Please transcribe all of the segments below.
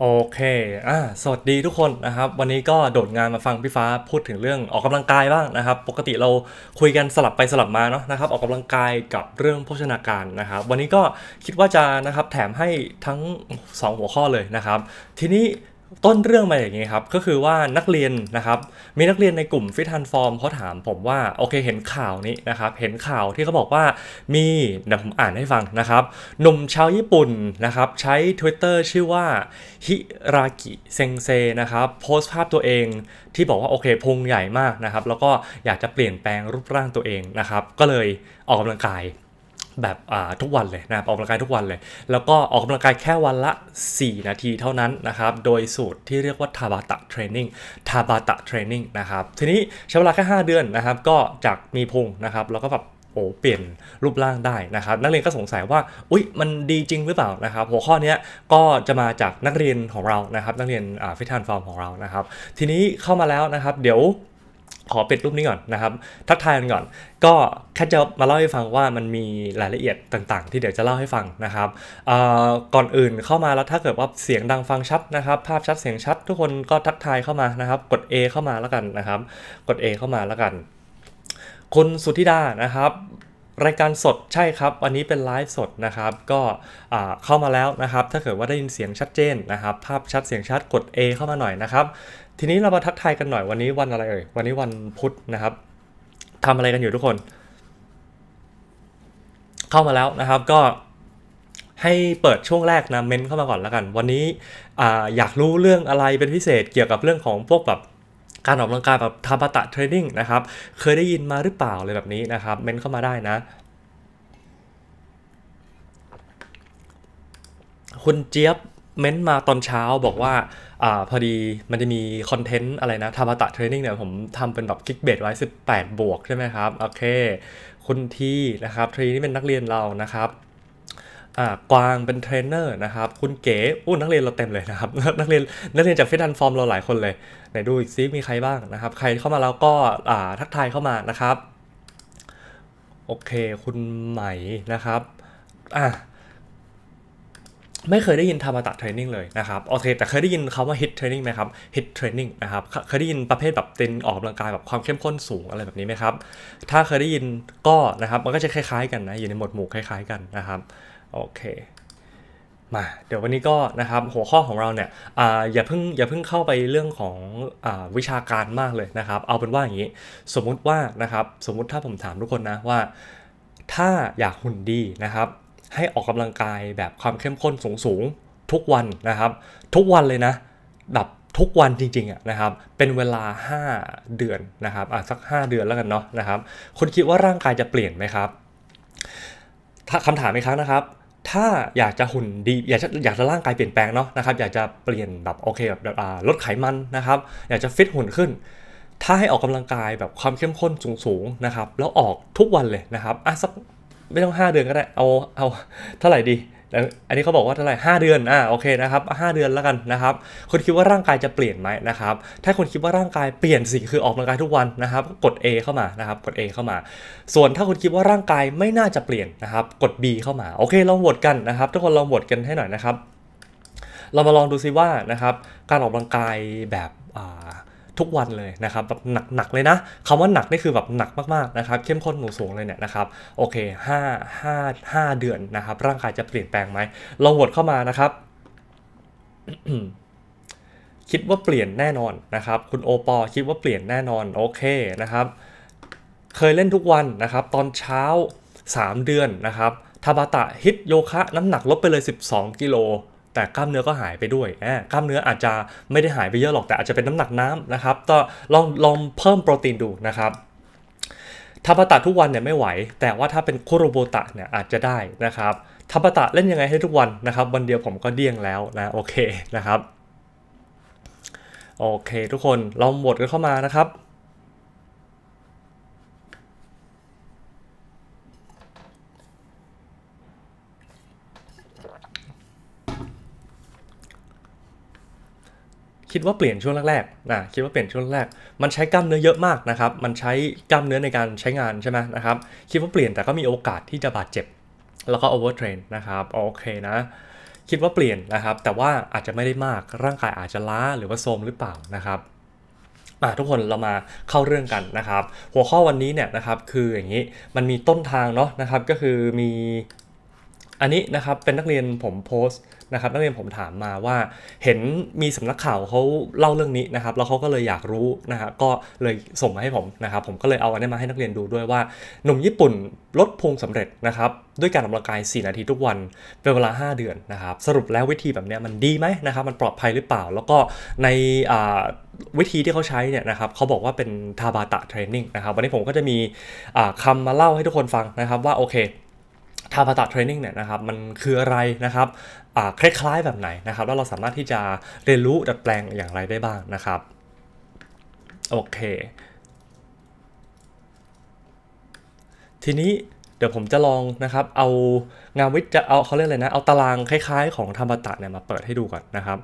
โอเคอ่าสวัสดีทุกคนนะครับ วันนี้ก็โดดงานมาฟังพี่ฟ้าพูดถึงเรื่องออกกำลังกายบ้างนะครับ ปกติเราคุยกันสลับไปสลับมาเนาะนะครับออกกำลังกายกับเรื่องโภชนาการนะครับ วันนี้ก็คิดว่าจะนะครับแถมให้ทั้ง 2 หัวข้อเลยนะครับ ทีนี้ต้นเรื่องมาอย่างนี้ครับก็คือว่านักเรียนนะครับมีนักเรียนในกลุ่มฟิทันฟอร์มเขาถามผมว่า โอเคเห็นข่าวนี้นะครับ เห็นข่าวที่เขาบอกว่ามีเดี๋ยวผมอ่านให้ฟังนะครับหนุ่มชาวญี่ปุ่นนะครับใช้ Twitter ชื่อว่าฮิรากิเซงเซนะครับโพสต์ภาพตัวเองที่บอกว่า โอเคพุงใหญ่มากนะครับ แล้วก็อยากจะเปลี่ยนแปลงรูปร่างตัวเองนะครับก็เลยออกกำลังกายแบบทุกวันเลยนะครับออกกำลังกายทุกวันเลย แล้วก็ออกกำลังกายแค่วันละ 4 นาทีเท่านั้นนะครับ โดยสูตรที่เรียกว่าทาบาตะเทรนนิ่งทาบาตะเทรนนิ่งนะครับ ทีนี้ใช้เวลาแค่ 5 เดือนนะครับ ก็จากมีพุงนะครับ แล้วก็แบบโอ้เปลี่ยนรูปร่างได้นะครับ นักเรียนก็สงสัยว่า อุ๊ย มันดีจริงหรือเปล่านะครับ หัวข้อนี้ก็จะมาจากนักเรียนของเรานะครับ นักเรียนฟิทันฟอร์มของเรานะครับทีนี้เข้ามาแล้วนะครับ เดี๋ยวขอปิดรูปนี้ก่อนนะครับ ทักทายกันก่อน ก็แค่จะมาเล่าให้ฟังว่ามันมีรายละเอียดต่างๆที่เดี๋ยวจะเล่าให้ฟังนะครับก่อนอื่นเข้ามาแล้วถ้าเกิดว่าเสียงดังฟังชัดนะครับ ภาพชัดเสียงชัด ทุกคนก็ทักทายเข้ามานะครับกด A เข้ามาแล้วกันนะครับ กด A เข้ามาแล้วกัน คุณสุธิดานะครับ รายการสดใช่ครับวันนี้เป็นไลฟ์สดนะครับก็เข้ามาแล้วนะครับถ้าเกิดว่าได้ยินเสียงชัดเจนนะครับ ภาพชัดเสียงชัดกด A เข้ามาหน่อยนะครับทีนี้เรามาทักทายกันหน่อยวันนี้วันอะไรเอ่ยวันนี้วันพุธนะครับ ทำอะไรกันอยู่ทุกคน เข้ามาแล้วนะครับ ก็ให้เปิดช่วงแรกนะเมนเข้ามาก่อนแล้วกัน วันนี้ออยากรู้เรื่องอะไรเป็นพิเศษเกี่ยวกับเรื่องของพวกแบบการออกกำลังกายแบบทาบาตะเทรนนิ่งนะครับเคยได้ยินมาหรือเปล่าเลยแบบนี้นะครับเมนเข้ามาได้นะ คุณเจี๊ยบเม้นต์มาตอนเช้าบอกว่าอ่าพอดีมันจะมีคอนเทนต์อะไรนะทาบาตะเทรนนิ่งเนี่ย ผมทำเป็นแบบคลิกเบสไว้ 18 บวกใช่ไหมครับ โอเค คุณทีนะครับทีนี่เป็นนักเรียนเรานะครับกวางเป็นเทรนเนอร์นะครับ คุณเก๋อู้นักเรียนเราเต็มเลยนะครับ นักเรียนนักเรียนจากเฟซทันฟอร์มเราหลายคนเลยไหนดูอีกซิมีใครบ้างนะครับ ใครเข้ามาแล้วก็ทักทายเข้ามานะครับโอเค คุณใหม่นะครับอ่ะไม่เคยได้ยินธรรมตะเทรนนิ่งเลยนะครับโอเค แต่เคยได้ยินคาว่าฮิตเทรนนิ่งไหมครับฮิตเทรนนิ่งนะครับ เคยได้ยินประเภทแบบเต้นออกกำลังกายแบบความเข้มข้นสูงอะไรแบบนี้ไหมครับ ถ้าเคยได้ยินก็นะครับ มันก็จะคล้าย ๆ กันนะอยู่ในหมวดหมู่คล้ายๆ กันนะครับโอเค มาเดี๋ยววันนี้ก็นะครับหัวข้อของเราเนี่ยออย่าเพิ่งอย่าเพิ่งเข้าไปเรื่องของอวิชาการมากเลยนะครับ เอาเป็นว่าอย่างนี้ สมมุติว่านะครับสมมุติถ้าผมถามทุกคนนะว่า ถ้าอยากหุ่นดีนะครับให้ออกกำลังกายแบบความเข้มข้นสูงๆทุกวันนะครับ ทุกวันเลยนะแบบทุกวันจริงๆนะครับเป็นเวลา 5 เดือนนะครับอ่ะสัก 5 เดือนแล้วกันเนาะนะครับคุณคิดว่าร่างกายจะเปลี่ยนไหมครับถ้าคำถามอีกครั้งนะครับ ถ้าอยากจะหุ่นดี อยากจะอยากจะร่างกายเปลี่ยนแปลงเนาะนะครับอยากจะเปลี่ยนแบบโอเคแบบลดไขมันนะครับ อยากจะฟิตหุ่นขึ้น ถ้าให้ออกกำลังกายแบบความเข้มข้นสูงๆนะครับแล้วออกทุกวันเลยนะครับอ่ะสักไม่ต้อง 5 เดือนก็ได้ เอา เอา เท่าไหร่ดี อันนี้เขาบอกว่าเท่าไหร่5เดือน อ่า โอเค นะครับ5เดือนแล้วกัน นะครับ คุณคิดว่าร่างกายจะเปลี่ยนไหมนะครับ ถ้าคุณคิดว่าร่างกายเปลี่ยนสิคือออกกำลังกายทุกวัน นะครับกด A เข้ามา นะครับ กด A เข้ามา ส่วนถ้าคุณคิดว่าร่างกายไม่น่าจะเปลี่ยน นะครับ กด B เข้ามา โอเคลองโหวตกัน นะครับ ทุกคนลองโหวตกัน ให้หน่อย นะครับ เรามาลองดูซิว่า นะครับ การออกกำลังกายแบบทุกวันเลยนะครับแบบหนักๆเลยนะคำว่าหนักนี่คือแบบหนักมากๆนะครับเข้มข้นหนูสูงเลยเนี่ยนะครับโอเค5 5 5เดือนนะครับร่างกายจะเปลี่ยนแปลงไหมลองหวเข้ามานะครับ คิดว่าเปลี่ยนแน่นอนนะครับ คุณโอปอ คิดว่าเปลี่ยนแน่นอนโอเคนะครับ เคยเล่นทุกวันนะครับ ตอนเช้า 3 เดือนนะครับทาบาตะฮิตโยคะน้ำหนักลดไปเลย 12 กิโลแต่กล้ามเนื้อก็หายไปด้วยกล้ามเนื้ออาจจะไม่ได้หายไปเยอะหรอก แต่อาจจะเป็นน้ำหนักน้ำนะครับ ก็ลองลองเพิ่มโปรตีนดูนะครับทับตะทุกวันเนี่ยไม่ไหว แต่ว่าถ้าเป็นคุโรโบตะเนี่ยอาจจะได้นะครับทับตะเล่นยังไงให้ทุกวันนะครับ วันเดียวผมก็เดี้ยงแล้วนะโอเคนะครับ โอเค ทุกคนเราหมดกันเข้ามานะครับคิดว่าเปลี่ยนช่วงแรกๆนะคิดว่าเปลี่ยนช่วงแรก มันใช้กล้ามเนื้อเยอะมากนะครับ มันใช้กล้ามเนื้อในการใช้งานใช่ไหมนะครับ คิดว่าเปลี่ยนแต่ก็มีโอกาสที่จะบาดเจ็บแล้วก็โอเวอร์เทรนนะครับ โอเคนะ คิดว่าเปลี่ยนนะครับ แต่ว่าอาจจะไม่ได้มากร่างกายอาจจะล้าหรือว่าโทมหรือเปล่านะครับมาทุกคนเรามาเข้าเรื่องกันนะครับ หัวข้อวันนี้เนี่ยนะครับคืออย่างนี้มันมีต้นทางเนาะนะครับก็คือมีอันนี้นะครับเป็นนักเรียนผมโพสต์นะครับนักเรียนผมถามมาว่า เห็นมีสำนักข่าวเขาเล่าเรื่องนี้นะครับแล้วเขาก็เลยอยากรู้นะฮะก็เลยส่งมาให้ผมนะครับ ผมก็เลยเอาอันนี้มาให้นักเรียนดูด้วยว่าหนุ่มญี่ปุ่นลดพุงสำเร็จนะครับด้วยการออกกำลังกาย 4 นาทีทุกวันเป็นเวลา 5 เดือนนะครับสรุปแล้ววิธีแบบนี้มันดีไหมนะครับมันปลอดภัยหรือเปล่า แล้วก็ในวิธีที่เขาใช้เนี่ยนะครับเขาบอกว่าเป็นทาบาตะเทรนนิ่งนะครับวันนี้ผมก็จะมีคำมาเล่าให้ทุกคนฟังนะครับว่าโอเคทาพาตาเทรนนิ่งเนี่ยนะครับ มันคืออะไรนะครับคล้ายๆ แบบไหนนะครับ แล้วเราสามารถที่จะเรียนรู้ดัดแปลงอย่างไรได้บ้างนะครับโอเค ทีนี้เดี๋ยวผมจะลองนะครับเอางานวิจัยเอาเขาเรียกอะไรนะ เอาตารางคล้ายๆ ของธรรมตะเนี่ยมาเปิดให้ดูก่อนนะครับ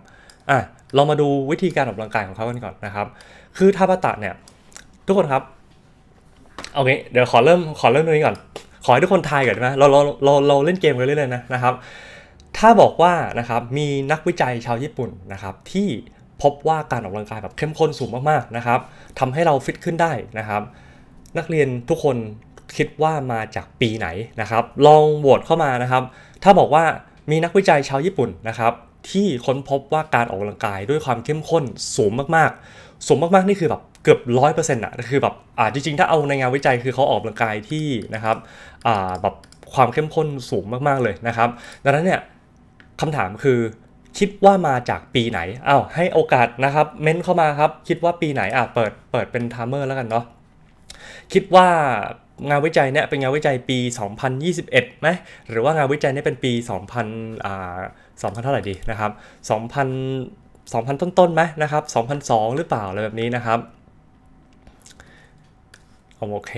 อ่ะเรามาดูวิธีการออกกำลังกายของเขากันก่อนนะครับ คือธรรมตะเนี่ยทุกคนครับโอเคเดี๋ยวขอเริ่มขอเริ่มตรงนี้ก่อนขอให้ทุกคนทายก่อนนะเราเราเราเราเล่นเกมกันเรื่อยๆนะนะครับ ถ้าบอกว่านะครับมีนักวิจัยชาวญี่ปุ่นนะครับที่พบว่าการออกกำลังกายแบบเข้มข้นสูงมากๆนะครับทำให้เราฟิตขึ้นได้นะครับ นักเรียนทุกคนคิดว่ามาจากปีไหนนะครับลองโหวตเข้ามานะครับ ถ้าบอกว่ามีนักวิจัยชาวญี่ปุ่นนะครับ ที่ค้นพบว่าการออกกำลังกายด้วยความเข้มข้นสูงมากๆสมมากๆนี่คือแบบเกือบร้อยเปอร์เซ็นต์อะคือแบบอ่าจริงๆถ้าเอาในงานวิจัยคือเขาออกกำลังกายที่นะครับอ่าแบบความเข้มข้นสูงมากๆเลยนะครับ ดังนั้นเนี่ยคำถามคือคิดว่ามาจากปีไหนอา้าวให้โอกาสนะครับเม้นเข้ามาครับคิดว่าปีไหนอ่ะเปิดเปิดเป็นไทม์เมอร์แล้วกันเนาะ คิดว่างานวิจัยเนี่ยเป็นงานวิจัยปี 2021ไหมหรือว่างานวิจัยเนี่ยเป็นปี 2000อ่า2000เท่าไหร่ดีนะครับ2,000 ต้นๆไหมนะครับ2,002 หรือเปล่าอะไรแบบนี้นะครับโอเค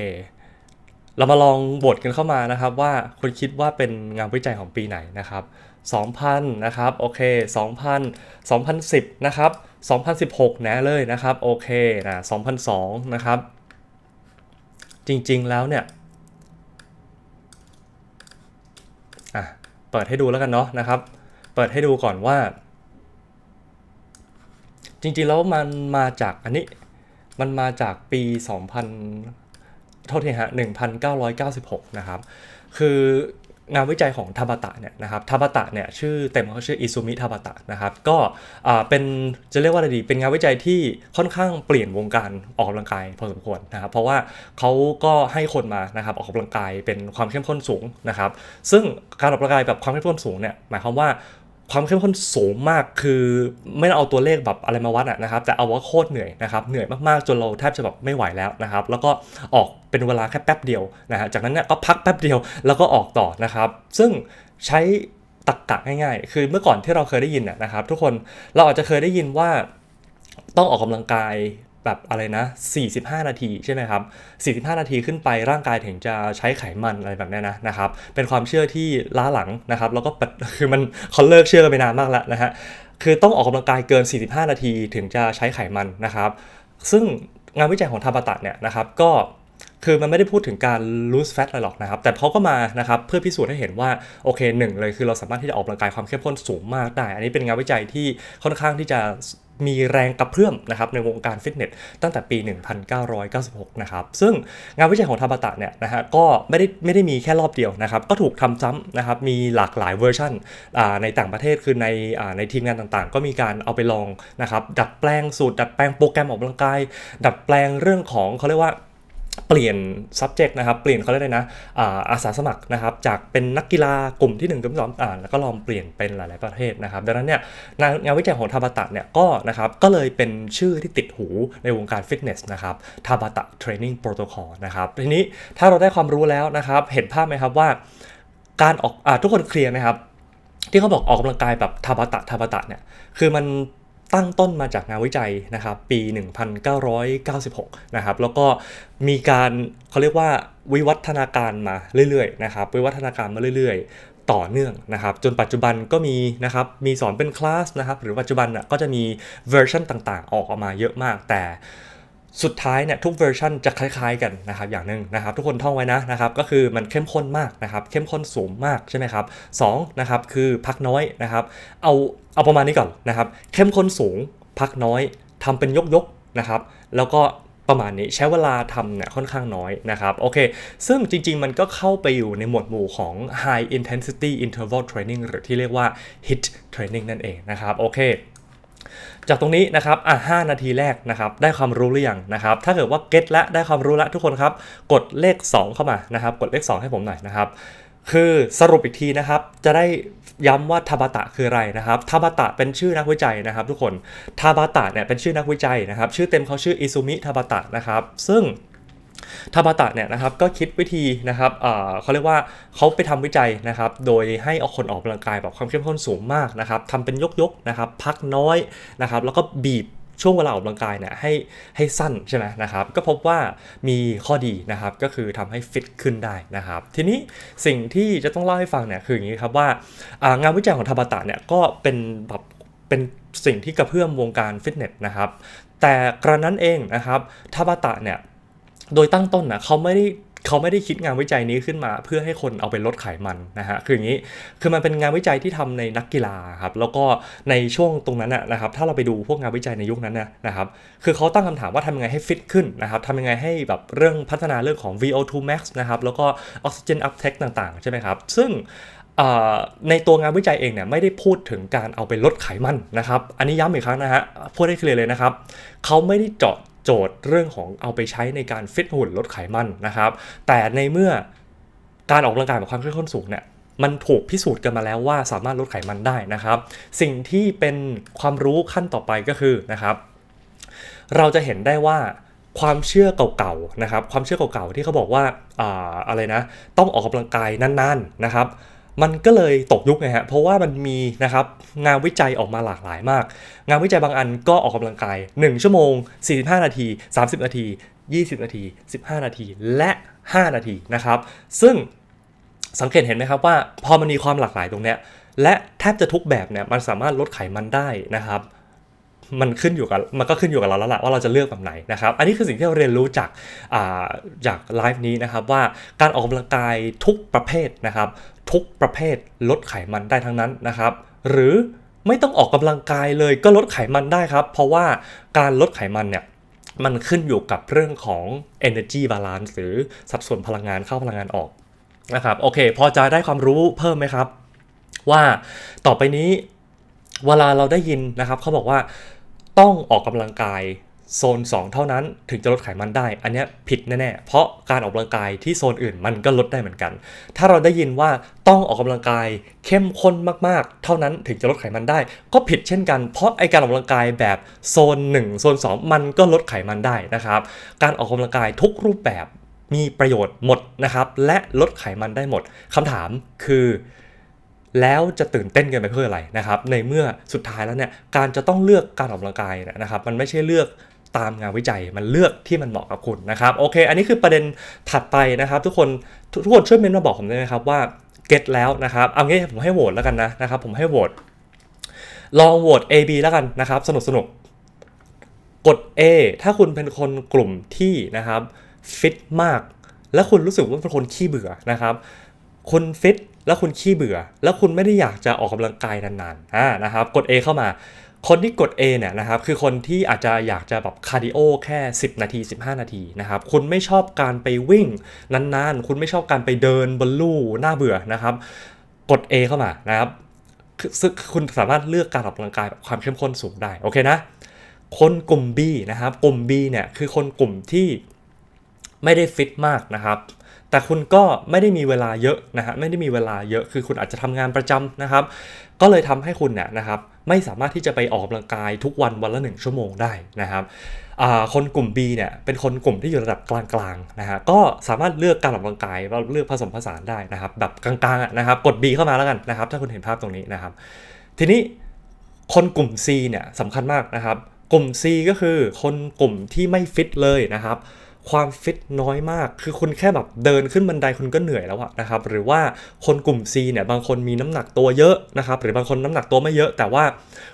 เรามาลองบทกันเข้ามานะครับว่าคุณคิดว่าเป็นงานวิจัยของปีไหนนะครับ 2,000 นะครับโอเค2,000 2,010นะครับ2016 แนะเลยนะครับโอเคนะ2002 นะครับ จริงๆแล้วเนี่ยเปิดให้ดูแล้วกันเนาะนะครับ เปิดให้ดูก่อนว่าจริงๆ แล้วมันมาจากอันนี้ มันมาจากปี 2000เท่าที่ฮะ1996 นะครับ คืองานวิจัยของทาบตะเนี่ยนะครับทาบตะเนี่ย ชื่อเต็มเขาชื่ออิซุมิทาบตะนะครับก็เป็นจะเรียกว่าอะไรดีเป็นงานวิจัยที่ค่อนข้างเปลี่ยนวงการออกกำลังกายพอสมควรนะครับ เพราะว่าเขาก็ให้คนมานะครับออกกำลังกายเป็นความเข้มข้นสูง นะครับ ซึ่งการออกกำลังกายแบบความเข้มข้นสูงเนี่ยหมายความว่าความเข้มข้นสูงมากคือไม่เอาตัวเลขแบบอะไรมาวัดนะครับ แต่เอาว่าโคตรเหนื่อยนะครับ เหนื่อยมากๆจนเราแทบจะแบบไม่ไหวแล้วนะครับ แล้วก็ออกเป็นเวลาแค่แป๊บเดียวนะฮะจากนั้นเนี่ยก็พักแป๊บเดียวแล้วก็ออกต่อนะครับ ซึ่งใช้ตักกะง่าย ๆ คือเมื่อก่อนที่เราเคยได้ยินนะครับ ทุกคนเราอาจจะเคยได้ยินว่าต้องออกกำลังกายแบบอะไรนะ 45 นาที ใช่ไหมครับ 45 นาทีขึ้นไปร่างกายถึงจะใช้ไขมันอะไรแบบนี้นะนะครับ เป็นความเชื่อที่ล้าหลังนะครับ แล้วก็คือมันเขาเลิกเชื่อกันไปนานมากแล้วนะฮะ คือต้องออกกำลังกายเกิน 45 นาทีถึงจะใช้ไขมันนะครับ ซึ่งงานวิจัยของทาบาตดเนี่ยนะครับ ก็คือมันไม่ได้พูดถึงการ lose fat อะไรหรอกนะครับ แต่เขาก็มานะครับเพื่อพิสูจน์ให้เห็นว่าโอเคหนึ่งเลยคือเราสามารถที่จะออกกำลังกายความเข้มข้นสูง มากได้ อันนี้เป็นงานวิจัยที่ค่อนข้างที่จะมีแรงกระเพื่อมนะครับในวงการฟิตเนสตั้งแต่ปี 1996นะครับซึ่งงานวิจัยของทาบาตะเนี่ยนะฮะก็ไม่ได้ไม่ได้มีแค่รอบเดียวนะครับก็ถูกทำซ้ำนะครับมีหลากหลายเวอร์ชันในต่างประเทศคือในในทีมงานต่างๆ ก็มีการเอาไปลองนะครับดัดแปลงสูตร ดัดแปลงโปรแกรมออกกำลังกาย ดัดแปลงเรื่องของเขาเรียกว่าเปลี่ยน subject นะครับ เปลี่ยนเขาเรียกไดนะอาสาสมัครนะครับจากเป็นนักกีฬากลุ่มที่1กลุ่มที่สองอ่าแล้วก็ลองเปลี่ยนเป็นหลายๆประเทศนะครับ ดังนั้นเนี่ยงานงานวิจัยของทาบาตะเนี่ยก็นะครับก็เลยเป็นชื่อที่ติดหูในวงการฟิตเนสนะครับทาบาตะเทรนนิ่งโปรโตคอลนะครับ ทีนี้ถ้าเราได้ความรู้แล้วนะครับ เห็นภาพไหมครับว่า การออกอทุกคนเคลียร์นะครับ ที่เขาบอกออกกำลังกายแบบทาบาตะทาบาตะเนี่ยคือมันตั้งต้นมาจากงานวิจัยนะครับปี 1996นะครับแล้วก็มีการเขาเรียกว่าวิวัฒนาการมาเรื่อยๆนะครับวิวัฒนาการมาเรื่อย ๆ ต่อเนื่องนะครับ จนปัจจุบันก็มีนะครับมีสอนเป็นคลาสนะครับหรือปัจจุบันก็จะมีเวอร์ชันต่างๆ ออกออกมาเยอะมากแต่สุดท้ายเนี่ยทุกเวอร์ชันจะคล้ายๆกันนะครับอย่างหนึ่งนะครับทุกคนท่องไว้นะนะครับก็คือมันเข้มข้นมากนะครับเข้มข้นสูงมากใช่ไหมครับสองนะครับคือพักน้อยนะครับเอาเอาประมาณนี้ก่อนนะครับเข้มข้นสูงพักน้อย ทำเป็นยกๆนะครับแล้วก็ประมาณนี้ใช้เวลาทำเนี่ยค่อนข้างน้อยนะครับโอเคซึ่งจริงๆมันก็เข้าไปอยู่ในหมวดหมู่ของ high intensity interval training หรือที่เรียกว่า h i t training นั่นเองนะครับโอเคจากตรงนี้นะครับ อ่ะหนาทีแรกนะครับ ได้ความรู้หรือยังนะครับ ถ้าเกิดว่าเก็ตและ ได้ความรู้ละ ทุกคนครับ กดเลข 2 เข้ามานะครับ กดเลข 2 ให้ผมหน่อยนะครับ คือสรุปอีกทีนะครับ จะได้ย้ำว่าทาบาตะคืออะไรนะครับทาบาตะเป็นชื่อนักวิจัยนะครับ ทุกคน ทาบาตะเนี่ยเป็นชื่อนักวิจัย นะครับ ชื่อเต็มเขาชื่ออิซุมิทาบาตะนะครับ ซึ่งทาบาตะเนี่ยนะครับก็คิดวิธีนะครับเขาเรียกว่าเขาไปทำวิจัยนะครับโดยให้เอาคนออกกำลังกายแบบความเข้มข้นสูงมากนะครับทำเป็นยกๆนะครับพักน้อยนะครับแล้วก็บีบช่วงเวลาออกกำลังกายเนี่ยให้ให้สั้นใช่ไหมนะครับ ก็พบว่ามีข้อดีนะครับก็คือทำให้ฟิตขึ้นได้นะครับทีนี้สิ่งที่จะต้องเล่าให้ฟังเนี่ยคืออย่างนี้ครับว่า งานวิจัยของทาบาตะเนี่ยก็เป็นแบบเป็นสิ่งที่กระเพื่อมวงการฟิตเนสนะครับแต่กระนั้นเองนะครับทาบาตะเนี่ยโดยตั้งต้นนะเขาไม่ได้เขาไม่ได้คิดงานวิจัยนี้ขึ้นมา เพื่อให้คนเอาไปลดไขมันนะฮะคืออย่างนี้คือมันเป็นงานวิจัยที่ทำในนักกีฬาครับแล้วก็ในช่วงตรงนั้นนะครับถ้าเราไปดูพวกงานวิจัยในยุคนั้นนะนะครับคือเขาตั้งคำถามว่าทำยังไงให้ฟิตขึ้นนะครับทำยังไงให้แบบเรื่องพัฒนาเรื่องของ VO2 max นะครับแล้วก็อกซิเจนอัพเทคต่างๆ ใช่ไหมครับ ซึ่งในตัวงานวิจัยเองเนี่ยไม่ได้พูดถึงการเอาไปลดไขมันนะครับ อันนี้ย้ำอีกครั้งนะฮะพูดได้เคลียร์เลยนะครับเขาไม่ได้เจาะโจทย์เรื่องของเอาไปใช้ในการฟิตหุ่นลดไขมันนะครับ แต่ในเมื่อการออกกำลังกายแบบความเข้มข้นสูงเนี่ยมันถูกพิสูจน์กันมาแล้วว่าสามารถลดไขมันได้นะครับ สิ่งที่เป็นความรู้ขั้นต่อไปก็คือนะครับ เราจะเห็นได้ว่าความเชื่อเก่าๆนะครับ ความเชื่อเก่าๆที่เขาบอกว่าอ่าอะไรนะต้องออกกำลังกายนานๆ นะครับมันก็เลยตกยุคไงฮะ เพราะว่ามันมีนะครับงานวิจัยออกมาหลากหลายมาก งานวิจัยบางอันก็ออกกำลังกาย 1 ชั่วโมง 45 นาที 30 นาที 20 นาที 15 นาที และ 5 นาทีนะครับ ซึ่งสังเกตเห็นไหมครับว่าพอมันมีความหลากหลายตรงเนี้ย และแทบจะทุกแบบเนี่ยมันสามารถลดไขมันได้นะครับมันขึ้นอยู่กับมันก็ขึ้นอยู่กับเราแล้วล่ะว่าเราจะเลือกแบบไหนนะครับอันนี้คือสิ่งที่เราเรียนรู้จากาจากไลฟ์นี้นะครับว่าการออกกำลังกายทุกประเภทนะครับ ทุกประเภทลดไขมันได้ทั้งนั้นนะครับ หรือไม่ต้องออกกำลังกายเลยก็ลดไขมันได้ครับ เพราะว่าการลดไขมันเนี่ยมันขึ้นอยู่กับเรื่องของ energy balance หรือสัดส่วนพลังงานเข้าพลังงานออกนะครับโอเค พอจะได้ความรู้เพิ่มไหมครับว่าต่อไปนี้เวลาเราได้ยินนะครับเขาบอกว่าต้องออกกำลังกายโซน 2 เท่านั้นถึงจะลดไขมันได้ อันนี้ผิดแน่ ๆ เพราะการออกกำลังกายที่โซนอื่นมันก็ลดได้เหมือนกัน ถ้าเราได้ยินว่าต้องออกกำลังกายเข้มข้นมากๆ เท่านั้นถึงจะลดไขมันได้ ก็ผิดเช่นกันเพราะไอการออกกำลังกายแบบโซน1โซน2มันก็ลดไขมันได้นะครับ การออกกำลังกายทุกรูปแบบมีประโยชน์หมดนะครับ และลดไขมันได้หมด คำถามคือแล้วจะตื่นเต้นกันไปเพื่ออะไรนะครับในเมื่อสุดท้ายแล้วเนี่ยการจะต้องเลือกการออกกำลังกายนะครับ มันไม่ใช่เลือกตามงานวิจัยมันเลือกที่มันเหมาะกับคุณนะครับโอเคอันนี้คือประเด็นถัดไปนะครับ ทุกคน ทุกคนช่วยเมนมาบอกผมได้ไหมครับว่าเก็ตแล้วนะครับเอางี้ผมให้โหวตแล้วกันนะนะครับผมให้โหวตลองโหวต A B แล้วกันนะครับ สนุกสนุกกด A ถ้าคุณเป็นคนกลุ่มที่นะครับฟิตมาก และคุณรู้สึกว่าเป็นคนขี้เบื่อนะครับคุณฟิตแล้วคุณขี้เบื่อ แล้วคุณไม่ได้อยากจะออกกำลังกายนานๆอ่านะครับ กด A เข้ามา คนที่กด A เนี่ยนะครับ คือคนที่อาจจะอยากจะแบบคาร์ดิโอแค่ 10 นาที 15 นาทีนะครับคุณไม่ชอบการไปวิ่งนานๆ คุณไม่ชอบการไปเดินบนลู่น่าเบื่อนะครับ กด A เข้ามานะครับซึ่งคุณสามารถเลือกการออกกำลังกายแบบความเข้มข้นสูงได้โอเคนะคนกลุ่ม B นะครับกลุ่ม B เนี่ยคือคนกลุ่มที่ไม่ได้ฟิตมากนะครับแต่คุณก็ไม่ได้มีเวลาเยอะนะฮะไม่ได้มีเวลาเยอะคือคุณอาจจะทำงานประจำนะครับ ก็เลยทำให้คุณเนี่ยนะครับ ไม่สามารถที่จะไปออกกำลังกายทุกวันวันละ 1 ชั่วโมงได้นะครับคนกลุ่ม B เนี่ยเป็นคนกลุ่มที่อยู่ระดับกลางๆนะฮะก็สามารถเลือกการออกกำลังกายเราเลือกผสมผสานได้นะครับ แบบกลางๆนะครับ กด B เข้ามาแล้วกันนะครับ ถ้าคุณเห็นภาพตรงนี้นะครับ ทีนี้คนกลุ่ม C เนี่ยสำคัญมากนะครับ กลุ่ม C ก็คือคนกลุ่มที่ไม่ฟิตเลยนะครับความฟิตน้อยมาก คือคุณแค่แบบเดินขึ้นบันไดคุณก็เหนื่อยแล้วอะนะครับ หรือว่าคนกลุ่ม C เนี่ยบางคนมีน้ำหนักตัวเยอะนะครับ หรือบางคนน้ำหนักตัวไม่เยอะ แต่ว่า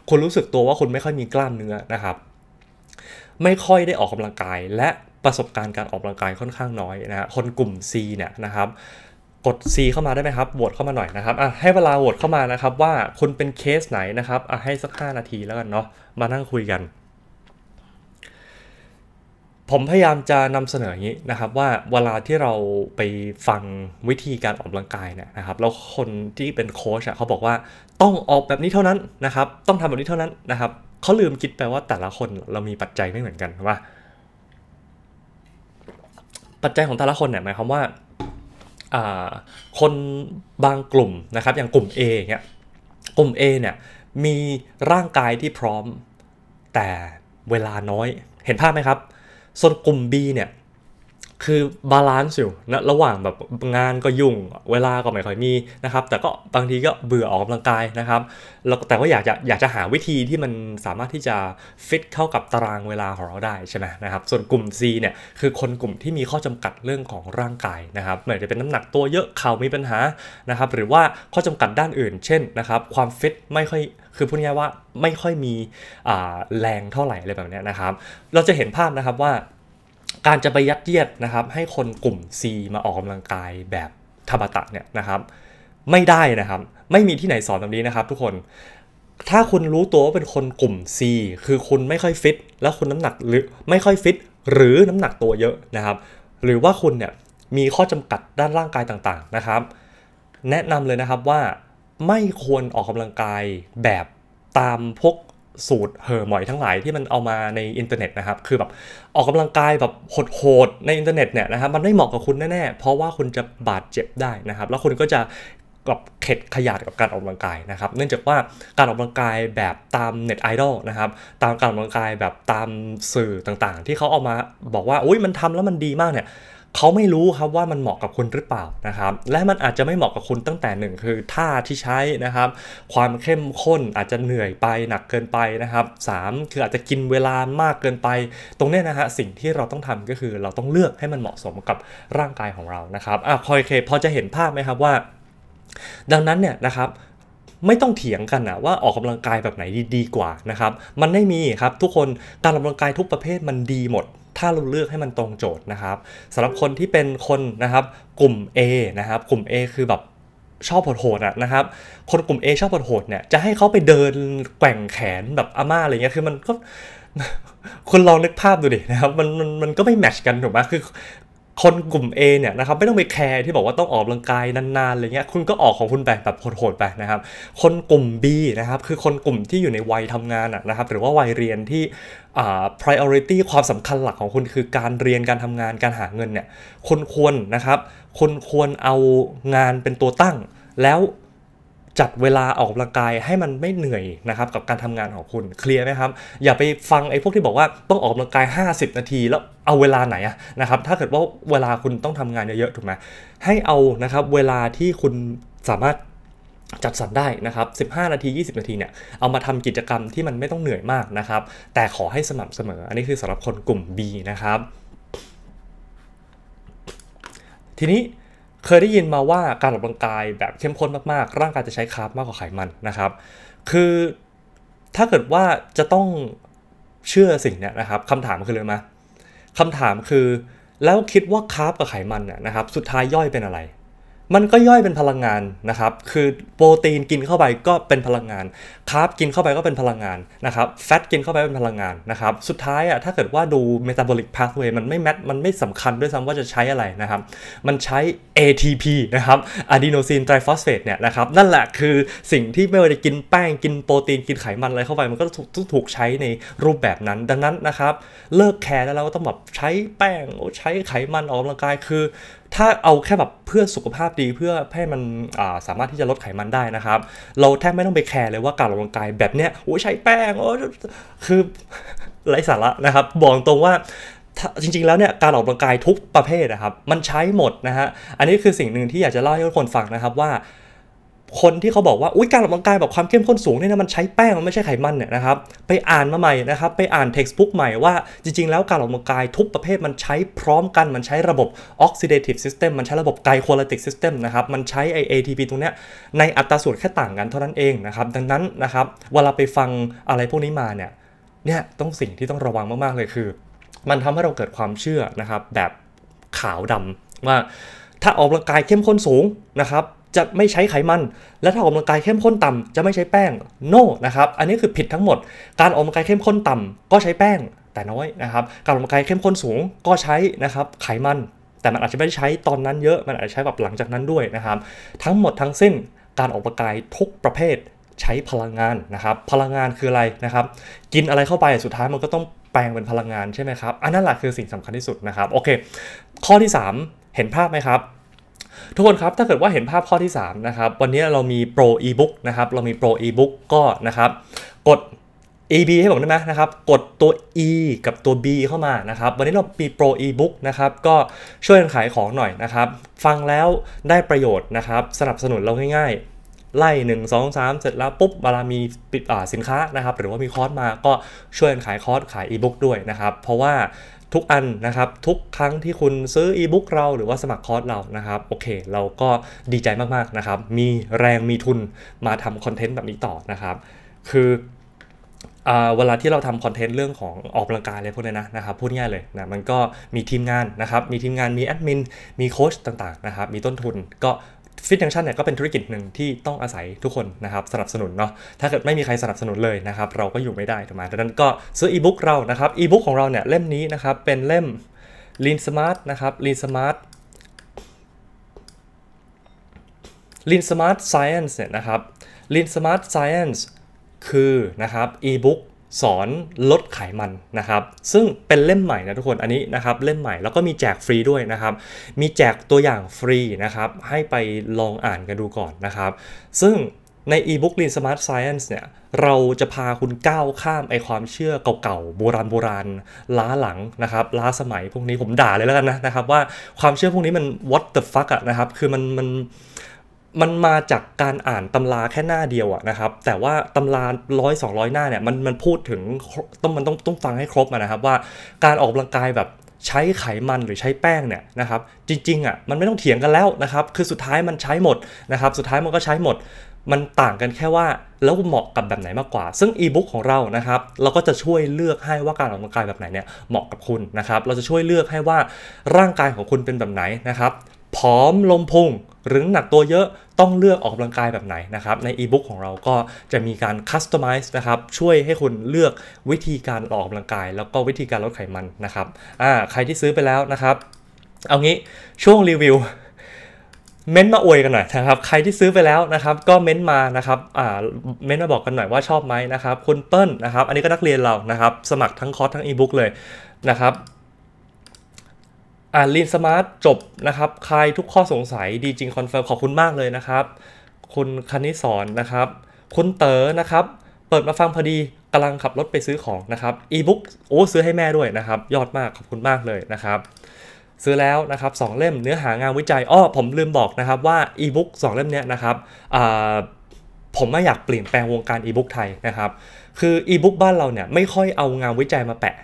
คุณรู้สึกตัวว่าคุณไม่ค่อยมีกล้ามเนื้อนะครับ ไม่ค่อยได้ออกกำลังกายและประสบการณ์การออกกำลังกายค่อนข้างน้อยนะฮะ คนกลุ่ม C เนี่ยนะครับ กด C เข้ามาได้ไหมครับ โหวตเข้ามาหน่อยนะครับให้เวลาโหวตเข้ามานะครับว่าคุณเป็นเคสไหนนะครับให้สัก5นาทีแล้วกันเนาะ มานั่งคุยกันผมพยายามจะนำเสนออย่างนี้นะครับ ว่าเวลาที่เราไปฟังวิธีการออกกำลังกายเนี่ยนะครับ แล้วคนที่เป็นโค้ชเขาบอกว่าต้องออกแบบนี้เท่านั้นนะครับ ต้องทำแบบนี้เท่านั้นนะครับเขาลืมคิดไปว่าแต่ละคนเรามีปัจจัยไม่เหมือนกันว่า ปัจจัยของแต่ละคนเนี่ยหมายความว่าคนบางกลุ่มนะครับอย่างกลุ่ม A เนี่ยกลุ่ม A เนี่ยมีร่างกายที่พร้อม แต่เวลาน้อยเห็นภาพไหมครับส่วนกลุ่ม B เนี่ยคือบาลานซ์อยู่นะระหว่างแบบงานก็ยุ่งเวลาก็ไม่ค่อยมีนะครับแต่ก็บางทีก็เบื่อออกกำลังกายนะครับแล้วแต่ก็อยากจะอยากจะหาวิธีที่มันสามารถที่จะฟิตเข้ากับตารางเวลาของเราได้ใช่ไหมนะครับส่วนกลุ่ม C เนี่ยคือคนกลุ่มที่มีข้อจำกัดเรื่องของร่างกายนะครับไม่ว่าจะเป็นน้ำหนักตัวเยอะเข่ามีปัญหานะครับหรือว่าข้อจำกัดด้านอื่นเช่นนะครับความฟิตไม่ค่อยคือพูดง่ายว่าไม่ค่อยมีแรงเท่าไหร่อะไรแบบนี้นะครับเราจะเห็นภาพนะครับว่าการจะไปยัดเยียดนะครับ ให้คนกลุ่ม C มาออกกำลังกายแบบธรรมตะเนี่ยนะครับ ไม่ได้นะครับ ไม่มีที่ไหนสอนแบบนี้นะครับ ทุกคนถ้าคุณรู้ตัวว่าเป็นคนกลุ่ม C คือคุณไม่ค่อยฟิตแล้วคุณน้ำหนัก หรือไม่ค่อยฟิตหรือน้ำหนักตัวเยอะนะครับ หรือว่าคุณเนี่ยมีข้อจำกัดด้านร่างกายต่างๆนะครับ แนะนำเลยนะครับว่าไม่ควรออกกำลังกายแบบตามพวกสูตรเหอหมอยทั้งหลายที่มันเอามาในอินเทอร์เน็ตนะครับ คือแบบ ออกกำลังกายแบบโหดๆในอินเทอร์เน็ตเนี่ยนะครับมันไม่เหมาะกับคุณแน่ๆ เพราะว่าคุณจะบาดเจ็บได้นะครับ แล้วคุณก็จะกับเข็ดขยาดกับการออกกำลังกายนะครับ เนื่องจากว่าการออกกำลังกายแบบตามเน็ตไอดอลนะครับตามการออกกำลังกายแบบตามสื่อต่างๆ ที่เขาเอกมาบอกว่าอุ้ยมันทำแล้วมันดีมากเนี่ยเขาไม่รู้ครับว่ามันเหมาะกับคุณหรือเปล่านะครับ และมันอาจจะไม่เหมาะกับคุณตั้งแต่หนึ่งคือท่าที่ใช้นะครับ ความเข้มข้นอาจจะเหนื่อยไปหนักเกินไปนะครับ 3 คืออาจจะกินเวลามากเกินไปตรงนี้นะฮะสิ่งที่เราต้องทำก็คือเราต้องเลือกให้มันเหมาะสมกับร่างกายของเรานะครับอ่ะคอยเคพอจะเห็นภาพไหมครับว่า ดังนั้นเนี่ยนะครับไม่ต้องเถียงกันนะว่าออกกำลังกายแบบไหนดีกว่านะครับมันไม่มีครับทุกคนการออกกำลังกายทุกประเภทมันดีหมดถ้าเราเลือกให้มันตรงโจทย์นะครับสำหรับคนที่เป็นคนนะครับ กลุ่ม A นะครับ กลุ่ม A คือแบบชอบโหดดอะนะครับ คนกลุ่ม A ชอบโหดโดเนี่ย จะให้เขาไปเดิน แกว่งแขนแบบอาม่าอะไรเงี้ยคือมันก็ คุณลองนึกภาพดูดินะครับ มันมันมันก็ไม่แมชกันถูกไหมคือคนกลุ่ม A เนี่ยนะครับไม่ต้องไปแคร์ที่บอกว่าต้องออกกำลังกายนานๆอะไรเงี้ยคุณก็ออกของคุณไปแบบโหดๆไปนะครับ คนกลุ่ม B นะครับคือคนกลุ่มที่อยู่ในวัยทำงานนะครับ หรือว่าวัยเรียนที่อ่า priority ความสำคัญหลักของคุณ คือการเรียนการทำงานการหาเงินเนี่ยคุณควรนะครับคุณควรเอางานเป็นตัวตั้งแล้วจัดเวลาออกกำลังกายให้มันไม่เหนื่อยนะครับ กับการทำงานของคุณเคลียร์ไหมครับ อย่าไปฟังไอ้พวกที่บอกว่าต้องออกกำลังกาย50 นาที แล้วเอาเวลาไหนะนะครับ ถ้าเกิดว่าเวลาคุณต้องทำงานเยอะๆถูกไหมให้เอานะครับเวลาที่คุณสามารถจัดสรรได้นะครับ 15 นาที 20 นาทีเนี่ยเอามาทำกิจกรรมที่มันไม่ต้องเหนื่อยมากนะครับ แต่ขอให้สม่ำเสมอ อันนี้คือสำหรับคนกลุ่ม B นะครับ ทีนี้เคยได้ยินมาว่าการออกกำลังกายแบบเข้มข้นมากๆ ร่างกายจะใช้คาร์บมากกว่าไขมันนะครับ คือถ้าเกิดว่าจะต้องเชื่อสิ่งนี้นะครับ คำถามคือเลยมาคำถามคือ แล้วคิดว่าคาร์บกับไขมันเนี่ยนะครับ สุดท้ายย่อยเป็นอะไรมันก็ย่อยเป็นพลังงาน นะครับ คือโปรตีนกินเข้าไปก็เป็นพลังงาน คาร์บกินเข้าไปก็เป็นพลังงานนะครับ แฟตกินเข้าไปเป็นพลังงานนะครับ สุดท้ายอ่ะถ้าเกิดว่าดูเมตาบอลิกพาสเวย์มันไม่แมทมันไม่สำคัญด้วยซ้ำว่าจะใช้อะไรนะครับ มันใช้ ATP นะครับ อะดีโนซีนไตรฟอสเฟตเนี่ยนะครับ นั่นแหละคือสิ่งที่ไม่ว่าจะกินแป้งกินโปรตีนกินไขมันอะไรเข้าไป มันก็ถูกถูกใช้ในรูปแบบนั้น ดังนั้นนะครับเลิกแคร์แล้วเราต้องแบบใช้แป้งใช้ไขมันออกกำลังกายคือถ้าเอาแค่แบบเพื่อสุขภาพดีเพื่อให้มันสามารถที่จะลดไขมันได้นะครับ เราแทบไม่ต้องไปแคร์เลยว่าการออกกำลังกายแบบเนี้ยโอ้ใช้แป้งโอ้คือไร้สาระนะครับ บอกตรงว่า จริงๆแล้วเนี่ยการออกกำลังกายทุกประเภทนะครับ มันใช้หมดนะฮะอันนี้คือสิ่งหนึ่งที่อยากจะเล่าให้ทุกคนฟังนะครับว่าคนที่เขาบอกว่า อุ้ยการออกกำลังกายแบบความเข้มข้นสูงเนี่ยนะมันใช้แป้ง มันไม่ใช่ไขมันเนี่ยนะครับ ไปอ่านมาใหม่นะครับ ไปอ่านเท็กซ์บุ๊กใหม่ว่าจริงๆ แล้วการออกกำลังกายทุกประเภทมันใช้พร้อมกันมันใช้ระบบออกซิเดทีฟซิสเต็มมันใช้ระบบไกลโคลาติกซิสเต็มนะครับ มันใช้ไอเอทีพีตรงเนี้ยในอัตราส่วนแค่ต่างกันเท่านั้นเองนะครับ ดังนั้นนะครับเวลาไปฟังอะไรพวกนี้มาเนี่ยเนี่ยต้องสิ่งที่ต้องระวังมากๆเลยคือ มันทำให้เราเกิดความเชื่อนะครับแบบขาวดำว่า ถ้าออกกำลังกายเข้มข้นสูงนะครับจะไม่ใช้ไขมัน และถ้าออกกำลังกายเข้มข้นต่ำจะไม่ใช้แป้ง no นะครับอันนี้คือผิดทั้งหมด การออกกำลังกายเข้มข้นต่ำ ก็ใช้แป้งแต่น้อยนะครับการออกกำลังกายเข้มข้นสูงก็ใช้นะครับไขมัน แต่มันอาจจะไม่ได้ใช้ตอนนั้นเยอะมันอาจจะใช้แบบหลังจากนั้นด้วยนะครับ ทั้งหมดทั้งสิ้น การออกกำลังกายทุกประเภท ใช้พลังงานนะครับ พลังงานคืออะไรนะครับ กินอะไรเข้าไปสุดท้ายมันก็ต้องแปลงเป็นพลังงานใช่ไหมครับอันนั้นแหละคือสิ่งสำคัญที่สุดนะครับโอเคข้อที่ 3 เห็นภาพไหมครับทุกคนครับ ถ้าเกิดว่าเห็นภาพข้อที่3นะครับ วันนี้เรามีโปรอีบุ๊กนะครับ เรามีโปรอีบุ๊กก็นะครับ กด EB ให้ผมได้ไหมนะครับ กดตัว E กับตัว B เข้ามานะครับ วันนี้เรามีโปรอีบุ๊กนะครับ ก็ช่วยกันขายของหน่อยนะครับ ฟังแล้วได้ประโยชน์นะครับ สนับสนุนเราง่ายๆ ไล่ 1 2 3 เสร็จแล้วปุ๊บเวลามีปิดสินค้านะครับ หรือว่ามีคอร์สมาก็ช่วยกันขายคอร์สขายอีบุ๊กด้วยนะครับ เพราะว่าทุกอันนะครับทุกครั้งที่คุณซื้ออีบุ๊กเราหรือว่าสมัครคอร์สเรานะครับโอเค เราก็ดีใจมากๆนะครับมีแรงมีทุนมาทำคอนเทนต์แบบนี้ต่อนะครับคือเวลาที่เราทำคอนเทนต์เรื่องของออกกำลังกายอะไรพวกนี้นะนะครับพูดง่ายเลยนะมันก็มีทีมงานนะครับมีทีมงานมีแอดมิน มีโค้ชต่างๆนะครับ มีต้นทุนก็ฟิตยังชั่นเนี่ยก็เป็นธุรกิจหนึ่งที่ต้องอาศัยทุกคนนะครับ สนับสนุนเนาะถ้าเกิดไม่มีใครสนับสนุนเลยนะครับ เราก็อยู่ไม่ได้ถูกไหมดังนั้นก็ซื้ออีบุ๊กเรานะครับอีบุ๊กของเราเนี่ย เล่มนี้นะครับ เป็นเล่ม Lean Smart นะครับ Lean Smart Lean Smart Science เนี่ยนะครับ Lean Smart Science คือนะครับอีบุ๊กสอนลดไขมันนะครับ ซึ่งเป็นเล่มใหม่นะทุกคน อันนี้นะครับ เล่มใหม่แล้วก็มีแจกฟรีด้วยนะครับ มีแจกตัวอย่างฟรีนะครับ ให้ไปลองอ่านกันดูก่อนนะครับ ซึ่งในอีบุ๊ก Lean Smart Science เนี่ยเราจะพาคุณก้าวข้าม ไอความเชื่อเก่าๆโบราณโบราณล้าหลังนะครับ ล้าสมัยพวกนี้ผมด่าเลยแล้วกันนะนะครับ ว่าความเชื่อพวกนี้มัน what the fuck อะนะครับคือมันมันมันมาจากการอ่านตำราแค่หน้าเดียวอะนะครับแต่ว่าตำราร้อยสองร้อยหน้าเนี่ยมันมันพูดถึงต้องมันต้องต้องฟังให้ครบนะครับ ว่าการออกกำลังกายแบบใช้ไขมันหรือใช้แป้งเนี่ยนะครับ จริงๆอะ่ะมันไม่ต้องเถียงกันแล้วนะครับคือสุดท้ายมันใช้หมดนะครับ สุดท้ายมันก็ใช้หมด มันต่างกันแค่ว่าแล้วเหมาะกับแบบไหนมากกว่า ซึ่งอีบุ๊กของเรานะครับเราก็จะช่วยเลือกให้ว่าการออกกำลังกายแบบไหนเนี่ยเหมาะกับคุณนะครับเราจะช่วยเลือกให้ว่าร่างกายของคุณเป็นแบบไหนนะครับผอมลมพุงหรือหนักตัวเยอะต้องเลือกออกกำลังกายแบบไหนนะครับ ในอีบุ๊กของเราก็จะมีการคัสตอมไมซ์นะครับช่วยให้คุณเลือกวิธีการออกกำลังกาย แล้วก็วิธีการลดไขมันนะครับอ่าใครที่ซื้อไปแล้วนะครับเอางี้ช่วงรีวิวเม้นมาอวยกันหน่อยนะครับใครที่ซื้อไปแล้วนะครับก็เม้นมานะครับอ่าเม้นมาบอกกันหน่อยว่าชอบไหมนะครับคุณเปิ้ลนะครับ อันนี้ก็นักเรียนเรานะครับสมัครทั้งคอร์สทั้งอีบุ๊กเลยนะครับอ่านลีนสมาร์ทจบนะครับคลายทุกข้อสงสัยดีจริงคอนเฟิร์มขอบคุณมากเลยนะครับ คุณคณิสอนนะครับคุณเต๋อนะครับเปิดมาฟังพอดีกำลังขับรถไปซื้อของนะครับอีบุ๊กโอ้ซื้อให้แม่ด้วยนะครับยอดมากขอบคุณมากเลยนะครับซื้อแล้วนะครับสองเล่มเนื้อหางานวิจัยอ้อผมลืมบอกนะครับว่าอีบุ๊กสองเล่มเนี้ยนะครับผมไม่อยากเปลี่ยนแปลงวงการอีบุ๊กไทยนะครับคืออีบุ๊กบ้านเราเนี่ยไม่ค่อยเอางานวิจัยมาแปะ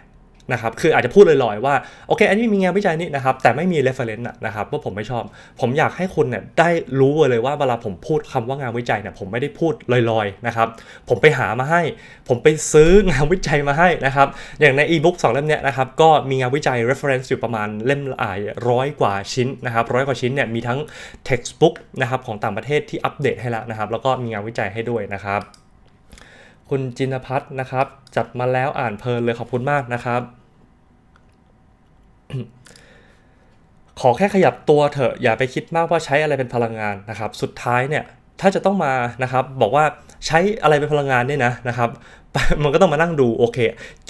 นะครับ คืออาจจะพูดลอยๆว่า โอเคอันนี้มีงานวิจัยนี่นะครับ แต่ไม่มี reference นะครับ ว่าผมไม่ชอบ ผมอยากให้คุณเนี่ยได้รู้เลยว่าเวลาผมพูดคำว่างานวิจัยเนี่ยผมไม่ได้พูดลอย ๆนะครับ ผมไปหามาให้ ผมไปซื้องานวิจัยมาให้นะครับ อย่างในอีบุ๊กสองเล่มเนี้ยนะครับ ก็มีงานวิจัย reference อยู่ประมาณเล่มอ่ายร้อยกว่าชิ้นนะครับร้อยกว่าชิ้นเนี่ยมีทั้ง textbook นะครับของต่างประเทศที่อัปเดตให้แล้วนะครับ แล้วก็มีงานวิจัยให้ด้วยนะครับ คุณจินพัฒนะครับ จัดมาแล้วอ่านเพลินเลยขอบคุณมากนะครับขอแค่ขยับตัวเถอะอย่าไปคิดมากว่าใช้อะไรเป็นพลังงานนะครับ สุดท้ายเนี่ย ถ้าจะต้องมานะครับบอกว่าใช้อะไรเป็นพลังงานเนี่ยนะนะครับ มันก็ต้องมานั่งดูโอเค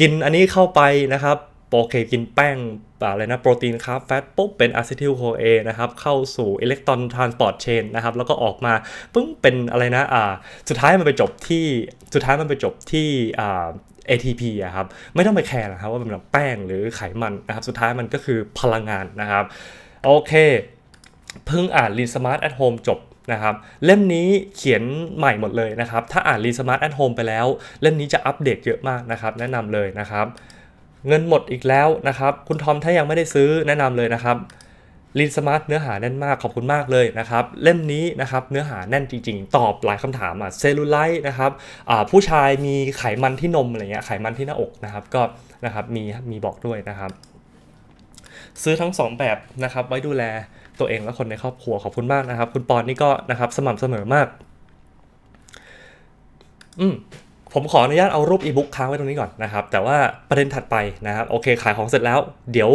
กินอันนี้เข้าไปนะครับโอเคกินแป้งอะไรนะโปรตีนคาร์บแฟตปุ๊บเป็นอะซิทิลโคเอนะครับเข้าสู่อิเล็กตรอนทรานสปอร์ตเชนนะครับแล้วก็ออกมาปึ้งเป็นอะไรนะอ่าสุดท้ายมันไปจบที่ สุดท้ายมันไปจบที่อ่า ATP อะครับไม่ต้องไปแคร์นะครับว่าเป็นแบบแป้งหรือไขมันนะครับสุดท้ายมันก็คือพลังงานนะครับโอเค เพิ่งอ่าน Lean Smart at Home จบนะครับเล่มนี้เขียนใหม่หมดเลยนะครับถ้าอ่าน Lean Smart at Home ไปแล้ว เล่มนี้จะอัปเดตเยอะมากนะครับ แนะนำเลยนะครับ เงินหมดอีกแล้วนะครับคุณทอมถ้ายังไม่ได้ซื้อแนะนำเลยนะครับลีนสมาร์ทเนื้อหาแน่นมากขอบคุณมากเลยนะครับ เล่มนี้นะครับเนื้อหาแน่นจริงๆ ตอบหลายคำถามอ่ะเซลลูไลท์นะครับผู้ชายมีไขมันที่นมอะไรเงี้ยไขมันที่หน้าอกนะครับก็นะครับมีมีบอกด้วยนะครับ ซื้อทั้ง 2 แบบนะครับ ไว้ดูแลตัวเองและคนในครอบครัวขอบคุณมากนะครับ คุณปอนนี่ก็นะครับสม่ำเสมอมาก อืมผมขออนุญาตเอารูปอีบุ๊กค้างไว้ตรงนี้ก่อนนะครับ แต่ว่าประเด็นถัดไปนะครับโอเคขายของเสร็จแล้วเดี๋ยว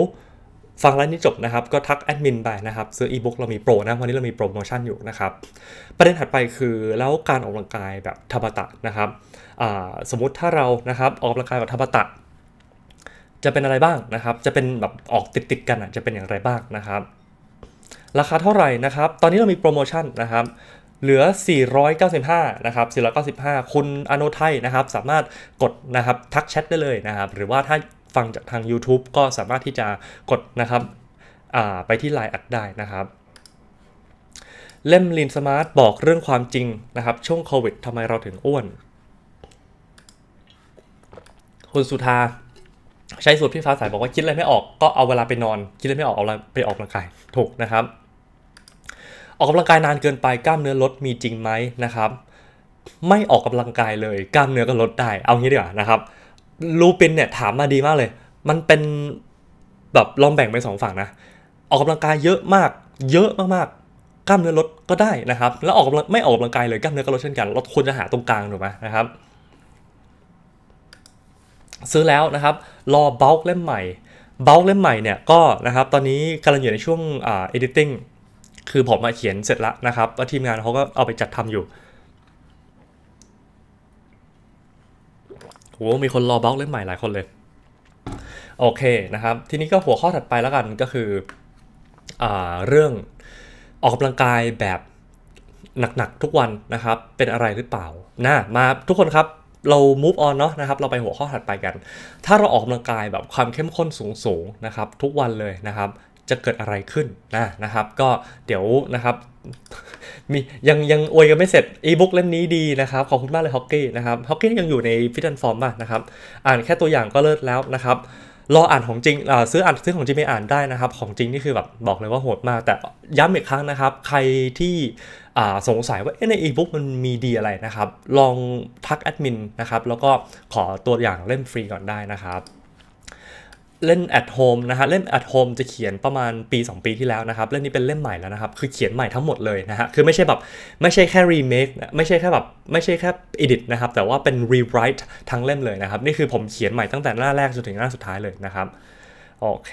ฟังแล้วนี่จบนะครับ ก็ทักแอดมินไปนะครับซื้ออีบุ๊กเรามีโปรนะวันนี้เรามีโปรโมชั่นอยู่นะครับประเด็นถัดไปคือแล้วการออกกำลังกายแบบธรรมตะนะครับสมมติถ้าเรานะครับออกกำลังกายแบบธรรมตะ จะเป็นอะไรบ้างนะครับจะเป็นแบบออกติดติดกันจะเป็นอย่างไรบ้างนะครับ ราคาเท่าไหร่นะครับตอนนี้เรามีโปรโมชั่นนะครับเหลือ 495นะครับ495 คุณอโนไทยนะครับสามารถกดนะครับทักแชทได้เลยนะครับหรือว่าถ้าฟังจากทาง YouTube ก็สามารถที่จะกดนะครับไปที่ไลน์อัดได้นะครับเล่มลีนสมาร์ทบอกเรื่องความจริงนะครับ ช่วงโควิดทำไมเราถึงอ้วนคุณสุธาใช้สูตรพี่ฟ้าสายบอกว่าคิดอะไรไม่ออกก็เอาเวลาไปนอน คิดอะไรไม่ออกเอาไปออกกำลังกายถูกนะครับ ออกกำลังกายนานเกินไปกล้ามเนื้อลดมีจริงไหมนะครับ ไม่ออกกำลังกายเลยกล้ามเนื้อก็ลดได้เอางี้ดีกว่านะครับลูปินเนี่ยถามมาดีมากเลย มันเป็นแบบลองแบ่งเป็นสองฝั่งนะออกกำลังกายเยอะมาก เยอะมากๆกล้ามเนื้อลดก็ได้นะครับ แล้วออกกำลังไม่ออกกำลังกายเลยกล้ามเนื้อก็ลดเช่นกันเราควรจะหาตรงกลางถูกไหมนะครับ ซื้อแล้วนะครับรอบอกเล่มใหม่บอกเล่มใหม่เนี่ยก็นะครับตอนนี้กำลังอยู่ในช่วงอ่า editing คือผมมาเขียนเสร็จแล้วนะครับทีมงานเขาก็เอาไปจัดทำอยู่โหมีคนรอบล็อกเล่นใหม่หลายคนเลย โอเคนะครับ ทีนี้ก็หัวข้อถัดไปแล้วกันก็คืออเรื่องออกกำลังกายแบบหนักๆ ทุกวันนะครับ เป็นอะไรหรือเปล่านะมาทุกคนครับเรา move on เนาะนะครับเราไปหัวข้อถัดไปกัน ถ้าเราออกกำลังกายแบบความเข้มข้นสูงๆนะครับ ทุกวันเลยนะครับจะเกิดอะไรขึ้น นะนะครับ ก็เดี๋ยวนะครับมียังยังอวยกันไม่เสร็จอีบุ๊กเล่มนี้ดีนะครับขอบคุณมากเลยฮอกกี้นะครับฮอกกี้ยังอยู่ในฟิตเนสฟอร์ม้างนะครับ อ่านแค่ตัวอย่างก็เลิศแล้วนะครับรออ่านของจริง ซื้ออ่านซื้อของจริงไม่อ่านได้นะครับ ของจริงนี่คือแบบบอกเลยว่าโหดมาก แต่ย้ำอีกครั้งนะครับ ใครที่สงสัยว่าในอีบุ๊กมันมีดีอะไรนะครับ ลองทักแอดมินนะครับแล้วก็ขอตัวอย่างเล่มฟรีก่อนได้นะครับเล่น at home นะฮะเล่น at home จะเขียนประมาณปี 2 ปีที่แล้วนะครับ เล่มนี้เป็นเล่มใหม่แล้วนะครับ คือเขียนใหม่ทั้งหมดเลยนะฮะคือไม่ใช่แบบไม่ใช่แค่ remake ไม่ใช่แค่แบบไม่ใช่แค่ edit นะครับ แต่ว่าเป็น rewrite ทั้งเล่มเลยนะครับ นี่คือผมเขียนใหม่ตั้งแต่หน้าแรกจนถึงหน้าสุดท้ายเลยนะครับ โอเค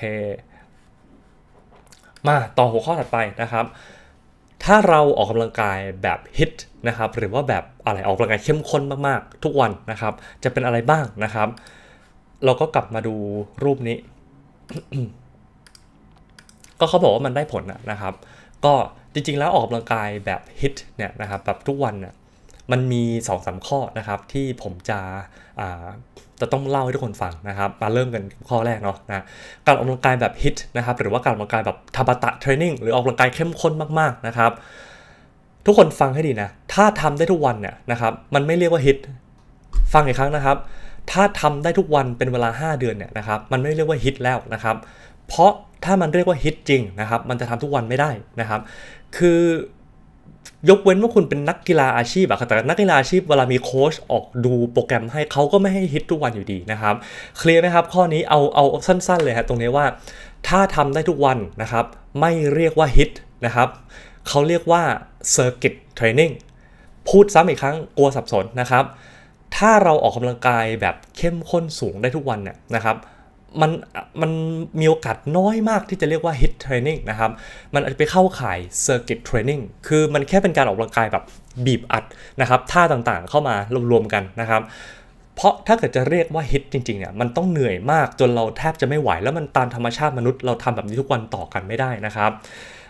มาต่อหัวข้อถัดไปนะครับ ถ้าเราออกกำลังกายแบบฮิตนะครับ หรือว่าแบบอะไรออกกำลังกายเข้มข้นมาก ๆ ทุกวันนะครับ จะเป็นอะไรบ้างนะครับเราก็กลับมาดูรูปนี้ ก็เขาบอกว่ามันได้ผลนะครับ ก็จริงๆแล้วออกกำลังกายแบบฮิตเนี่ยนะครับ แบบทุกวันเนี่ยมันมี2อสาข้อนะครับ ที่ผมจะจะต้องเล่าให้ทุกคนฟังนะครับ มาเริ่มกันข้อแรกเนาะนะ การออกกำลังกายแบบฮิตนะครับ หรือว่าการออกกำลังกายแบบทาบตะเทรนนิ่งหรือออกกำลังกายเข้มข้นมากๆนะครับ ทุกคนฟังให้ดีนะ ถ้าทำได้ทุกวันเนี่ยนะครับ มันไม่เรียกว่าฮิตฟังอีกครั้งนะครับถ้าทำได้ทุกวันเป็นเวลา 5 เดือนเนี่ยนะครับ มันไม่เรียกว่าฮิตแล้วนะครับ เพราะถ้ามันเรียกว่าฮิตจริงนะครับ มันจะทำทุกวันไม่ได้นะครับ คือ ยกเว้นว่าคุณเป็นนักกีฬาอาชีพอะแต่นักกีฬาอาชีพเวลามีโค้ชออกดูโปรแกรมให้เขาก็ไม่ให้ฮิตทุกวันอยู่ดีนะครับเคลียร์ไหมครับข้อนี้เอาเอาสั้น ๆ เลยฮะตรงนี้ว่า ถ้าทำได้ทุกวันนะครับ ไม่เรียกว่าฮิตนะครับเขาเรียกว่าเซอร์กิตเทรนนิ่งพูดซ้ำอีกครั้งกลัวสับสนนะครับถ้าเราออกกำลังกายแบบเข้มข้นสูงได้ทุกวันเนี่ยนะครับ มันมันมีโอกาสน้อยมากที่จะเรียกว่า hit training นะครับ มันอาจจะไปเข้าข่าย circuit training คือมันแค่เป็นการออกกำลังกายแบบบีบอัดนะครับท่าต่างๆเข้ามารวมๆกันนะครับ เพราะถ้าเกิดจะเรียกว่าฮิตจริงๆเนี่ยมันต้องเหนื่อยมากจนเราแทบจะไม่ไหว แล้วมันตามธรรมชาติมนุษย์เราทำแบบนี้ทุกวันต่อกันไม่ได้นะครับ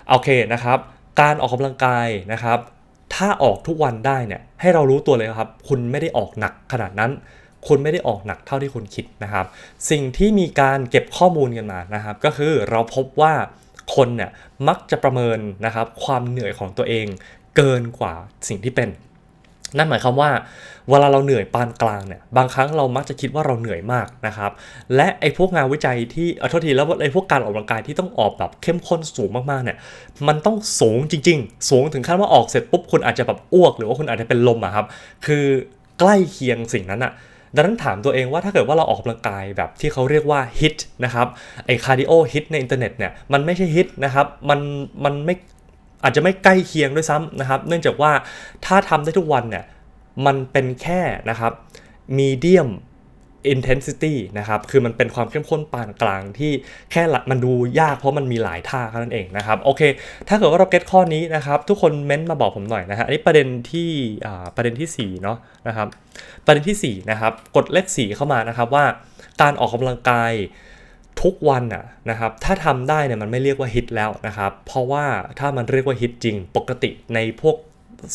โอเคนะครับ การออกกำลังกายนะครับถ้าออกทุกวันได้เนี่ยให้เรารู้ตัวเลยครับ คุณไม่ได้ออกหนักขนาดนั้น คุณไม่ได้ออกหนักเท่าที่คุณคิดนะครับ สิ่งที่มีการเก็บข้อมูลกันมานะครับ ก็คือเราพบว่าคนเนี่ยมักจะประเมินนะครับ ความเหนื่อยของตัวเองเกินกว่าสิ่งที่เป็นนั่นหมายความว่าเวลาเราเหนื่อยปานกลางเนี่ยบางครั้งเรามักจะคิดว่าเราเหนื่อยมากนะครับ และไอ้พวกงานวิจัยที่เออโทษที แล้วไอ้พวกการออกกำลังกาย ที่ต้องออกแบบเข้มข้นสูงมากๆเนี่ยมันต้องสูงจริงๆ สูงถึงขั้นว่าออกเสร็จปุ๊บคุณอาจจะแบบอ้วก หรือว่าคุณอาจจะเป็นลมอะครับคือใกล้เคียงสิ่งนั้นอะดังนั้นถามตัวเองว่าถ้าเกิดว่าเราออกกำลังกายแบบที่เขาเรียกว่าฮิตนะครับไอ้คาร์ดิโอฮิตในอินเทอร์เน็ตเนี่ยมันไม่ใช่ฮิตนะครับมันมันไม่อาจจะไม่ใกล้เคียงด้วยซ้ำนะครับ เนื่องจากว่าถ้าทำได้ทุกวันเนี่ยมันเป็นแค่นะครับ medium intensity นะครับ คือมันเป็นความเข้มข้นปานกลางที่แค่มันดูยากเพราะมันมีหลายท่าแค่นั้นเองนะครับ โอเค ถ้าเกิดว่าเราเก็ตข้อนี้นะครับ ทุกคนเม้นมาบอกผมหน่อยนะฮะ อันนี้ประเด็นที่ประเด็นที่4เนาะนะครับประเด็นที่ 4 นะครับ กดเลข4เข้ามานะครับว่าการออกกำลังกายทุกวันน่ะนะครับ ถ้าทำได้เนี่ยมันไม่เรียกว่าฮิตแล้วนะครับ เพราะว่าถ้ามันเรียกว่าฮิตจริงปกติในพวก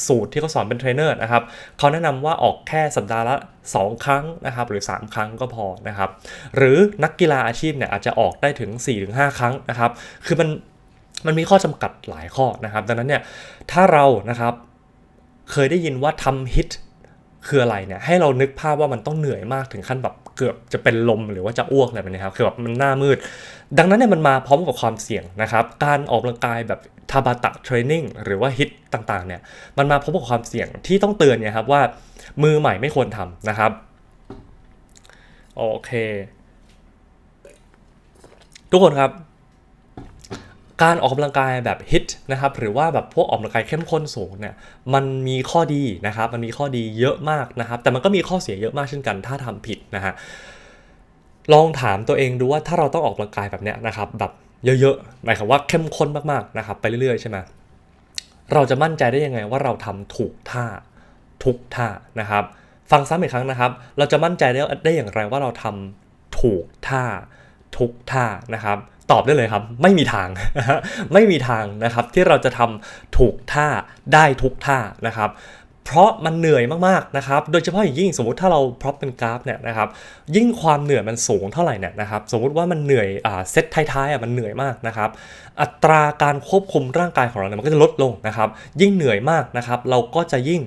สูตรที่เขาสอนเป็นเทรนเนอร์นะครับเขาแนะนำว่าออกแค่สัปดาห์ละ2 ครั้งนะครับหรือ 3 ครั้งก็พอนะครับ หรือนักกีฬาอาชีพเนี่ยอาจจะออกได้ถึง 4-5 ครั้งนะครับ คือมันมันมีข้อจำกัดหลายข้อนะครับ ดังนั้นเนี่ยถ้าเรานะครับเคยได้ยินว่าทำฮิตคืออะไรเนี่ยให้เรานึกภาพว่ามันต้องเหนื่อยมากถึงขั้นแบบเกือบจะเป็นลมหรือว่าจะอ้วกอะไรแบบนี้ครับ คือแบบ มันหน้ามืด ดังนั้นเนี่ยมันมาพร้อมกับความเสี่ยงนะครับ การออกกำลังกายแบบทาบาตะเทรนนิ่งหรือว่าฮิตต่าง ๆเนี่ย มันมาพร้อมกับความเสี่ยงที่ต้องเตือนเนี่ยครับว่ามือใหม่ไม่ควรทำนะครับ โอเค ทุกคนครับการออกกำลังกายแบบฮิตนะครับหรือว่าแบบพวกออกกำลังกายเข้มข้นสูงเนี่ยมันมีข้อดีนะครับ มันมีข้อดีเยอะมากนะครับ แต่มันก็มีข้อเสียเยอะมากเช่นกัน ถ้าทำผิดนะฮะลองถามตัวเองดูว่าถ้าเราต้องออกกำลังกายแบบเนี้ยนะครับ แบบเยอะๆหมายความว่าเข้มข้นมากๆนะครับไปเรื่อยๆ ใช่ไหมเราจะมั่นใจได้ยังไงว่าเราทำถูกท่า ทุกท่านะครับ ฟังซ้ำอีกครั้งนะครับ เราจะมั่นใจได้ได้อย่างไรว่าเราทำถูกท่า ทุกท่านะครับตอบได้เลยครับไม่มีทางไม่มีทางนะครับที่เราจะทำถูกท่าได้ทุกท่านะครับ เพราะมันเหนื่อยมากๆนะครับโดยเฉพาะอย่างยิ่งสมมติถ้าเราพร็อพเป็นกราฟเนี่ยนะครับยิ่งความเหนื่อยมันสูงเท่าไหร่เนี่ยนะครับสมมติว่ามันเหนื่อยเซตท้ายๆอ่ะมันเหนื่อยมากนะครับ อัตราการควบคุมร่างกายของเราเนี่ยมันก็จะลดลงนะครับ ยิ่งเหนื่อยมากนะครับ เราก็จะยิ่ง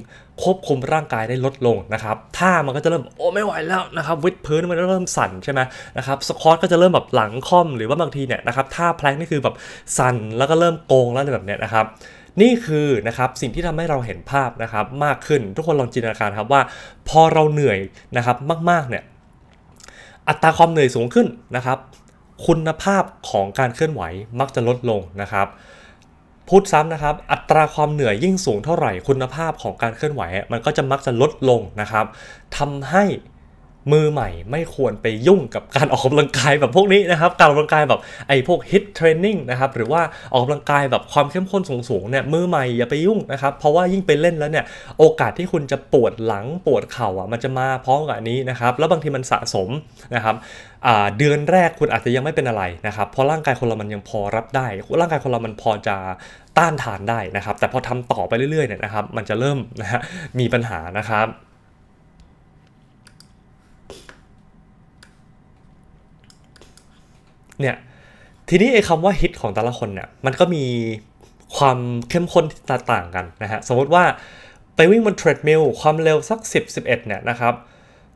ควบคุมร่างกายได้ลดลงนะครับท่ามันก็จะเริ่ม โอ้ไม่ไหวแล้วนะครับวิดพื้นมันเริ่มสั่นใช่ไหมนะครับ สควอตก็จะเริ่มแบบหลังค่อมหรือว่าบางทีเนี่ยนะครับท่าแพลงนี่คือแบบสั่นแล้วก็เริ่มโกงแล้วแบบเนี้ยนะครับ นี่คือนะครับสิ่งที่ทำให้เราเห็นภาพนะครับ มากขึ้น ทุกคนลองจินตนาการครับว่าพอเราเหนื่อยนะครับมากๆเนี่ยอัตราความเหนื่อยสูงขึ้นนะครับ คุณภาพของการเคลื่อนไหวมักจะลดลงนะครับพูดซ้ำนะครับ อัตราความเหนื่อยยิ่งสูงเท่าไหร่ คุณภาพของการเคลื่อนไหว มันก็จะมักจะลดลงนะครับทำให้มือใหม่ไม่ควรไปยุ่งกับการออกกำลังกายแบบพวกนี้นะครับ การออกกำลังกายแบบไอ้พวกฮิตเทรนนิ่งนะครับ หรือว่าออกกำลังกายแบบความเข้มข้นสูงๆเนี่ยมือใหม่อย่าไปยุ่งนะครับ เพราะว่ายิ่งไปเล่นแล้วเนี่ยโอกาสที่คุณจะปวดหลังปวดเข่าอ่ะมันจะมาพร้อมกับอันนี้นะครับ แล้วบางทีมันสะสมนะครับเดือนแรกคุณอาจจะยังไม่เป็นอะไรนะครับเพราะร่างกายคนเรามันยังพอรับได้ร่างกายคนเรามันพอจะต้านทานได้นะครับ แต่พอทำต่อไปเรื่อยๆเนี่ยนะครับ มันจะเริ่มนะฮะมีปัญหานะครับเนี่ย ทีนี้ไอ้คำว่าฮิตของแต่ละคนเนี่ยมันก็มีความเข้มข้นต่างกันนะฮะสมมติว่าไปวิ่งบนเทรดมิลความเร็วสัก 10 11 เนี่ยนะครับ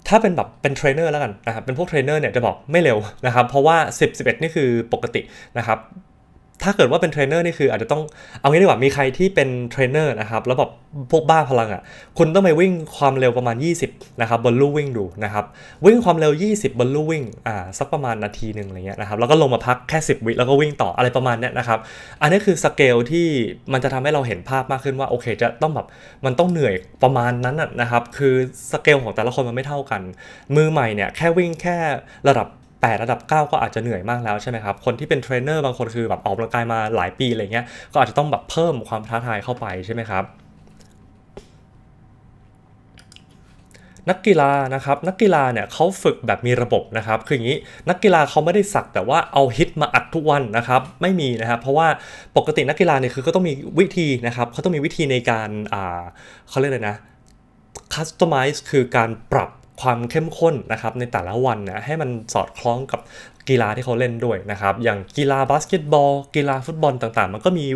ถ้าเป็นแบบเป็นเทรนเนอร์แล้วกันนะครับ เป็นพวกเทรนเนอร์เนี่ยจะบอกไม่เร็วนะครับ เพราะว่า 10 11 นี่คือปกตินะครับถ้าเกิดว่าเป็นเทรนเนอร์นี่คืออาจจะต้องเอางี้ดีกว่า มีใครที่เป็นเทรนเนอร์นะครับแล้วแบบพวกบ้าพลังอะ่ะคุณต้องไปวิ่งความเร็วประมาณ 20นะครับบนลู่วิ่งดูนะครับวิ่งความเร็ว 20บนลู่วิ่งอ่าสักประมาณนาทีหนึ่งอะไรเงี้ยนะครับแล้วก็ลงมาพักแค่ 10 วิแล้วก็วิ่งต่ออะไรประมาณเนี้ยนะครับอันนี้คือสเกลที่มันจะทำให้เราเห็นภาพมากขึ้นว่าโอเค จะต้องแบบมันต้องเหนื่อยประมาณนั้นนะครับคือสเกลของแต่ละคนมันไม่เท่ากัน มือใหม่เนี่ยแค่วิ่งแค่ระดับ่ระดับ9ก็อาจจะเหนื่อยมากแล้วใช่ไหมครับ คนที่เป็นเทรนเนอร์บางคนคือแบบออกกำลังกายมาหลายปีอะไรเงี้ย ก็อาจจะต้องแบบเพิ่มความท้าทายเข้าไปใช่ไหมครับ นักกีฬานะครับนักกีฬาเนี่ยเขาฝึกแบบมีระบบนะครับคืออย่างนี้นักกีฬาเขาไม่ได้สักแต่ว่าเอาฮิตมาอัดทุกวันนะครับไม่มีนะครับเพราะว่าปกตินักกีฬาเนี่ยคือก็ต้องมีวิธีนะครับเขาต้องมีวิธีในการอ่าเขาเรียกอะไรนะคัสตอมไมซ์คือการปรับความเข้มข้นนะครับในแต่ละวันนะให้มันสอดคล้องกับกีฬาที่เขาเล่นด้วยนะครับ อย่างกีฬาบาสเกตบอล กีฬาฟุตบอลต่างๆ มันก็มี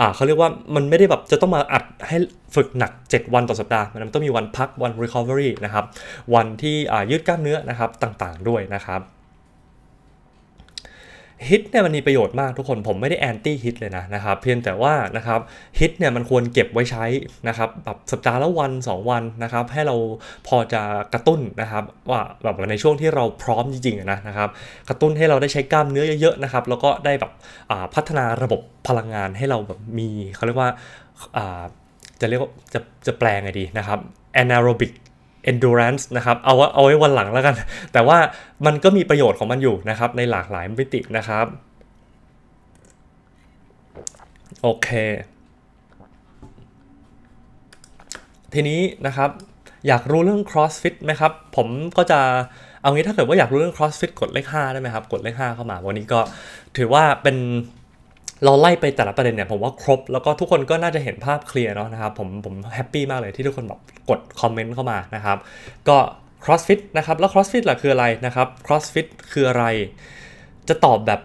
อ่าเขาเรียกว่ามันไม่ได้แบบจะต้องมาอัดให้ฝึกหนัก 7 วันต่อสัปดาห์ มันต้องมีวันพัก วัน recovery นะครับวันที่ยืดกล้ามเนื้อนะครับต่างๆด้วยนะครับฮิตเนี่ยมันมีประโยชน์มากทุกคนผมไม่ได้แอนตี้ฮิตเลยนะนะครับ เพียงแต่ว่านะครับฮิตเนี่ยมันควรเก็บไว้ใช้นะครับแบบสัปดาห์ละวัน 2 วันนะครับให้เราพอจะกระตุ้นนะครับว่าแบบในช่วงที่เราพร้อมจริงๆนะนะครับ กระตุ้นให้เราได้ใช้กล้ามเนื้อเยอะ ๆ นะครับ แล้วก็ได้แบบพัฒนาระบบพลังงานให้เราแบบมีเขาเรียกว่าจะเรียกว่าจะจะแปลงไงดีนะครับ anaerobic endurance นะครับเอาเอาไว้วันหลังแล้วกัน แต่ว่ามันก็มีประโยชน์ของมันอยู่นะครับในหลากหลายมิตินะครับ โอเค ทีนี้นะครับอยากรู้เรื่อง crossfit ไหมครับ ผมก็จะเอางี้ถ้าเกิดว่าอยากรู้เรื่อง crossfit กดเลข5ได้ไหมครับ กดเลข5เข้ามาวันนี้ก็ถือว่าเป็นเราไล่ไปแต่ละประเด็นเนี่ยผมว่าครบแล้วก็ทุกคนก็น่าจะเห็นภาพเคลียร์เนาะนะครับผมผมแฮปปี้มากเลยที่ทุกคนแบบกดคอมเมนต์เข้ามานะครับก็ crossfit นะครับแล้ว crossfit ล่ะคืออะไรนะครับ crossfit คืออะไรจะตอบแบบ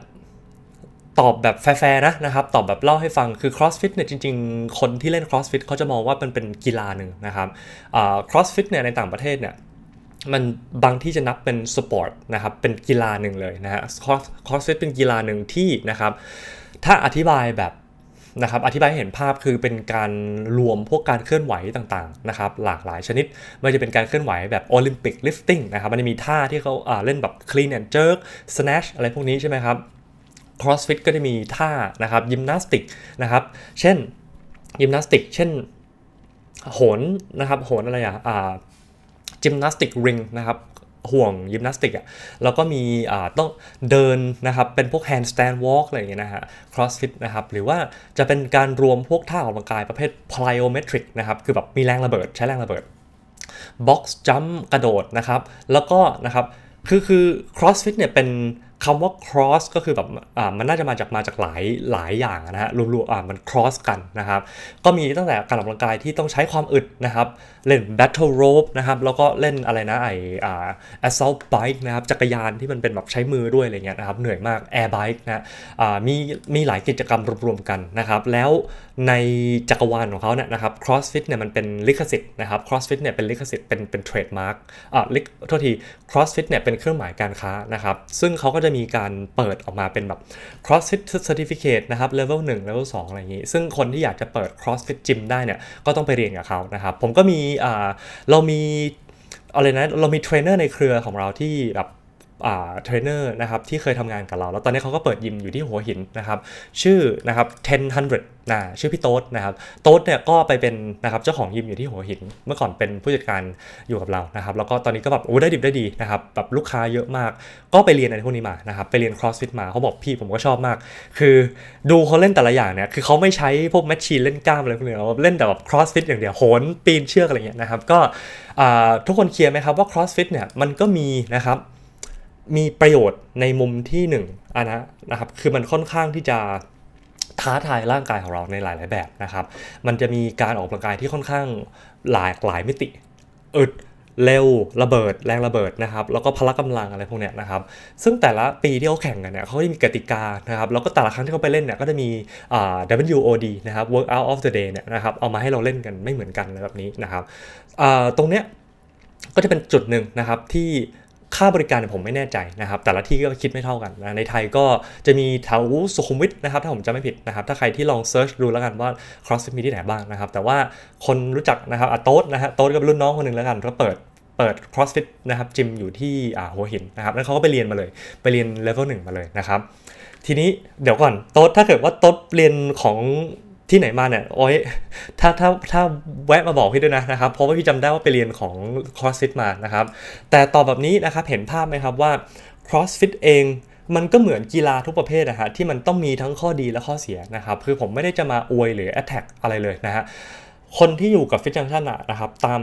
ตอบแบบแฟร์ๆนะนะครับ ตอบแบบเล่าให้ฟังคือ crossfit เนี่ยจริงๆ คนที่เล่น crossfit เขาจะมองว่ามันเป็นกีฬาหนึ่งนะครับ crossfit เนี่ยในต่างประเทศเนี่ยมันบางที่จะนับเป็นสปอร์ตนะครับเป็นกีฬาหนึ่งเลยนะฮะคอสฟิตเป็นกีฬาหนึ่งที่นะครับถ้าอธิบายแบบนะครับ อธิบายให้เห็นภาพคือเป็นการรวมพวกการเคลื่อนไหวต่างๆนะครับ หลากหลายชนิด ไม่ช่จะเป็นการเคลื่อนไหวแบบโอลิมปิกลิฟติ้งนะครับ มันจะมีท่าที่เขาเล่นแบบลีนแอนด์เจ r ร์กสแนชอะไรพวกนี้ใช่ไหมครับครอสฟิตก็จะมีท่านะครับยิมนาสติกนะครับ เช่นยิมนาสติกเช่นโหนนะครับโหนอะไรอ่ะอ่าจิมนาสติกริงนะครับห่วง ยิมนาสติกอ่ะแล้วก็มีต้องเดินนะครับ เป็นพวกแฮนด์สแตนด์วอล์กอะไรอย่างเงี้ยนะฮะครอสฟิตนะครับ หรือว่าจะเป็นการรวมพวกท่าออกกำลังกายประเภทพลายโอเมตริกนะครับ คือแบบ มีแรงระเบิดใช้แรงระเบิดบ็อกซ์จัมกระโดดนะครับ แล้วก็นะครับ คือคือครอสฟิตเนี่ยเป็นคำว่า cross ก็คือแบบ อ่า มันน่าจะมาจากมาจากหลายหลายอย่างนะฮะรวมๆ อ่า มัน cross กันนะครับ ก็มีตั้งแต่การออกกำลังกายที่ต้องใช้ความอึดนะครับ เล่น battle rope นะครับ แล้วก็เล่นอะไรนะ ไออ่า assault bike นะครับจักรยานที่มันเป็นแบบใช้มือด้วยอะไรเงี้ยนะครับ เหนื่อยมาก air bike นะอ่า มี มีหลายกิจกรรมรวมๆ กันนะครับ แล้วในจักรวาลของเขาเนี่ยนะครับ crossfit เนี่ยมันเป็นลิขสิทธิ์นะครับ crossfit เนี่ยเป็นลิขสิทธิ์เป็นเป็น trademark อ่า ลิขโทษที crossfit เนี่ยเป็นเครื่องหมายการค้านะครับ ซึ่งเขาก็จะจะมีการเปิดออกมาเป็นแบบ cross fit certificate นะครับ level 1 level 2 อะไรอย่างนี้ ซึ่งคนที่อยากจะเปิด cross fit gym ได้เนี่ย ก็ต้องไปเรียนกับเขานะครับ ผมก็มี เรามี อะไรนะ เรามีเทรนเนอร์ในเครือของเราที่แบบเทรนเนอร์นะครับที่เคยทำงานกับเรา แล้วตอนนี้เขาก็เปิดยิมอยู่ที่หัวหินนะครับ ชื่อนะครับ 1000นะชื่อพี่โต๊ดนะครับ โต๊ดเนี่ยก็ไปเป็นนะครับเจ้าของยิมอยู่ที่หัวหินเมื่อก่อนเป็นผู้จัดการอยู่กับเรานะครับแล้วก็ตอนนี้ก็แบบโอ้ได้ดิบได้ดีนะครับแบบลูกค้าเยอะมาก ก็ไปเรียนอะไรพวกนี้มานะครับไปเรียน crossfit มาเขาบอกพี่ผมก็ชอบมาก คือดูเขาเล่นแต่ละอย่างเนี่ยคือเขาไม่ใช้พวกแมชชีนเล่นกล้ามอะไรพวกนี้เล่นแต่แบบ crossfit อย่างเดียวโหนปีนเชือกอะไรเงี้ยนะครับ ก็ทุกคนเคลียร์ไหมครับว่า crossfit เนี่ยมันก็มีนะครับมีประโยชน์ในมุมที่1นึ่งอันนะนะครับ คือมันค่อนข้างที่จะท้าทายร่างกายของเราในหลายๆแบบนะครับ มันจะมีการออกกำลังกายที่ค่อนข้างหลายหลายมิติ อึด เร็วระเบิดแรงระเบิดนะครับ แล้วก็พละกำลังอะไรพวกเนี้ยนะครับ ซึ่งแต่ละปีที่เขาแข่งกันเนี่ย เขาจะมีกติกานะครับ แล้วก็แต่ละครั้งที่เขาไปเล่นเนี่ย ก็จะมีอ่า WOD นะครับ Workout of the Day เนี่ยนะครับ เอามาให้เราเล่นกันไม่เหมือนกันแบบนี้นะครับอ่าตรงเนี้ยก็จะเป็นจุดหนึ่งนะครับที่ค่าบริการผมไม่แน่ใจนะครับ แต่ละที่ก็คิดไม่เท่ากันนะในไทยก็จะมีแถวสุขุมวิทนะครับถ้าผมจำไม่ผิดนะครับ ถ้าใครที่ลองเซิร์ชดูแล้วกันว่า c r o s s มีที่ไหนบ้างนะครับ แต่ว่าคนรู้จักนะครับอโต๊ดนะฮะโต๊ดก็นรุ่นน้องคนหนึ่งแล้วกัน ก็เปิดเปิด CrossFit นะครับจิมอยู่ที่อาหัวหินนะครับแล้วเขาก็ไปเรียนมาเลย ไปเรียนเลเวลหนึ่งมาเลยนะครับทีนี้เดี๋ยวก่อนโต๊ดถ้าเกิดว่าโต๊ดเรียนของที่ไหนมาเนี่ยโอ้ยถ้าถ้าถ้าแวะมาบอกพี่ด้วยนะนะครับเพราะว่าพี่จำได้ว่าไปเรียนของ CrossFit มานะครับ แต่ต่อแบบนี้นะครับ เห็นภาพไหมครับว่า CrossFit เอง มันก็เหมือนกีฬาทุกประเภทนะฮะที่มันต้องมีทั้งข้อดีและข้อเสียนะครับ คือผมไม่ได้จะมาอวยหรือแอตแทกอะไรเลยนะฮะคนที่อยู่กับฟิชจังชันนะครับตาม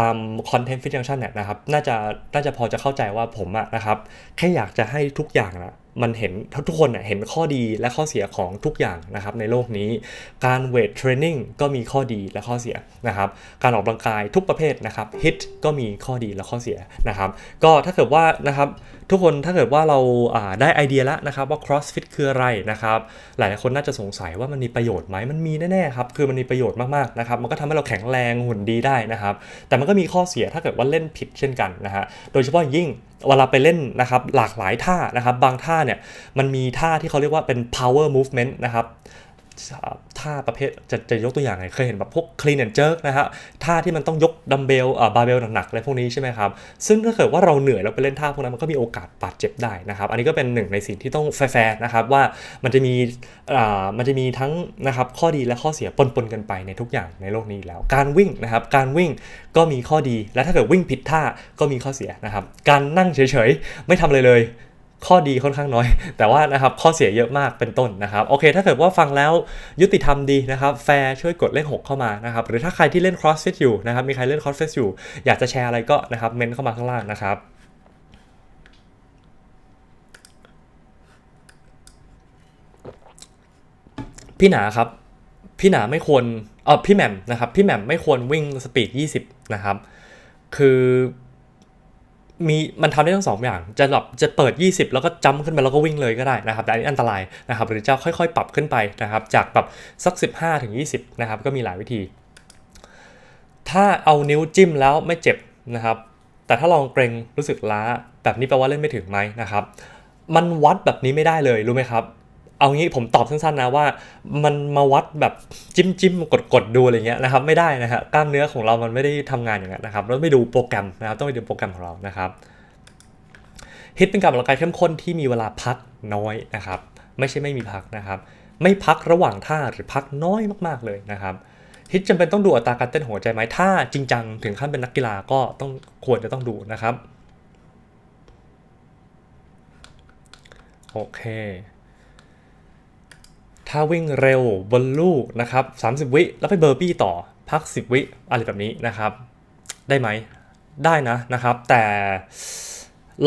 ตามคอนเทนต์ฟิชจังชันเนี่ยนะครับน่าจะน่าจะพอจะเข้าใจว่าผมอะนะครับแค่อยากจะให้ทุกอย่างนะมันเห็นทุกคนเห็นข้อดีและข้อเสียของทุกอย่างนะครับ ในโลกนี้การเวทเทรนนิ่งก็มีข้อดีและข้อเสียนะครับการออกกำลังกายทุกประเภทนะครับฮิตก็มีข้อดีและข้อเสียนะครับก็ถ้าเกิดว่านะครับทุกคนถ้าเกิดว่าเราได้ไอเดียแล้วนะครับว่า CrossFit คืออะไรนะครับ หลายคนน่าจะสงสัยว่ามันมีประโยชน์ไหมมันมีแน่ ๆ ครับ คือมันมีประโยชน์มากๆนะครับมันก็ทำให้เราแข็งแรงหุ่นดีได้นะครับ แต่มันก็มีข้อเสียถ้าเกิดว่าเล่นผิดเช่นกันนะฮะโดยเฉพาะยิ่งเวลาไปเล่นนะครับหลากหลายท่านะครับบางท่าเนี่ยมันมีท่าที่เขาเรียกว่าเป็น power movement นะครับท่าประเภทจะจะยกตัวอย่างไงเคยเห็นแบบพวก clean and jerk นะฮะท่าที่มันต้องยกดัมเบลบาร์เบลหนักๆอะไรพวกนี้ใช่ไหมครับ ซึ่งถ้าเกิดว่าเราเหนื่อยแล้วไปเล่นท่าพวกนั้นมันก็มีโอกาสบาดเจ็บได้นะครับ อันนี้ก็เป็นหนึ่งในสิ่งที่ต้องแฟร์นะครับว่ามันจะมีมันจะมีทั้งนะครับข้อดีและข้อเสียปนปนกันไปในทุกอย่างในโลกนี้แล้วการวิ่งนะครับการวิ่งก็มีข้อดีและถ้าเกิดวิ่งผิดท่าก็มีข้อเสียนะครับการนั่งเฉยๆไม่ทำอะไรเลยข้อดีค่อนข้างน้อย แต่ว่านะครับข้อเสียเยอะมากเป็นต้นนะครับ โอเคถ้าเกิดว่าฟังแล้วยุติธรรมดีนะครับ แฟร์ช่วยกดเลข6เข้ามานะครับ หรือถ้าใครที่เล่น crossfit อยู่นะครับมีใครเล่น crossfit อยู่อยากจะแชร์อะไรก็นะครับเมนเข้ามาข้างล่างนะครับ พี่หนาครับพี่หนาไม่ควรอ๋อพี่แหม่มนะครับพี่แหม่มไม่ควรวิ่งสปีด20 นะครับ คือมีมันทำได้ทั้งสองอย่างจะแบบจะเปิด 20 แล้วก็จำขึ้นไปแล้วก็วิ่งเลยก็ได้นะครับแต่อันนี้อันตรายนะครับหรือจะค่อยๆปรับขึ้นไปนะครับ จากแบบสัก15ถึง20นะครับก็มีหลายวิธี ถ้าเอานิ้วจิ้มแล้วไม่เจ็บนะครับ แต่ถ้าลองเกรงรู้สึกล้า แบบนี้แปลว่าเล่นไม่ถึงไหมนะครับ มันวัดแบบนี้ไม่ได้เลยรู้ไหมครับเอางี้ผมตอบสั้นๆนะว่ามันมาวัดแบบจิ้มจิ้มกดกดดูอะไรเงี้ยนะครับไม่ได้นะฮะกล้ามเนื้อของเรามันไม่ได้ทำงานอย่างนั้นนะครับเราไม่ดูโปรแกรมนะครับต้องไปดูโปรแกรมของเรานะครับฮิตเป็นการออกกำลังกายเข้มข้นที่มีเวลาพักน้อยนะครับไม่ใช่ไม่มีพักนะครับ ไม่พักระหว่างท่าหรือพักน้อยมากๆเลยนะครับฮิตจำเป็นต้องดูอัตราการเต้นหัวใจไหมถ้าจริงจังถึงขั้นเป็นนักกีฬาก็ต้องควรจะต้องดูนะครับ โอเคถ้าวิ่งเร็วบนลูกนะครับ 30 วิแล้วไปเบอร์ปี้ต่อพัก 10 วิอะไรแบบนี้นะครับ ได้ไหมได้นะนะครับ แต่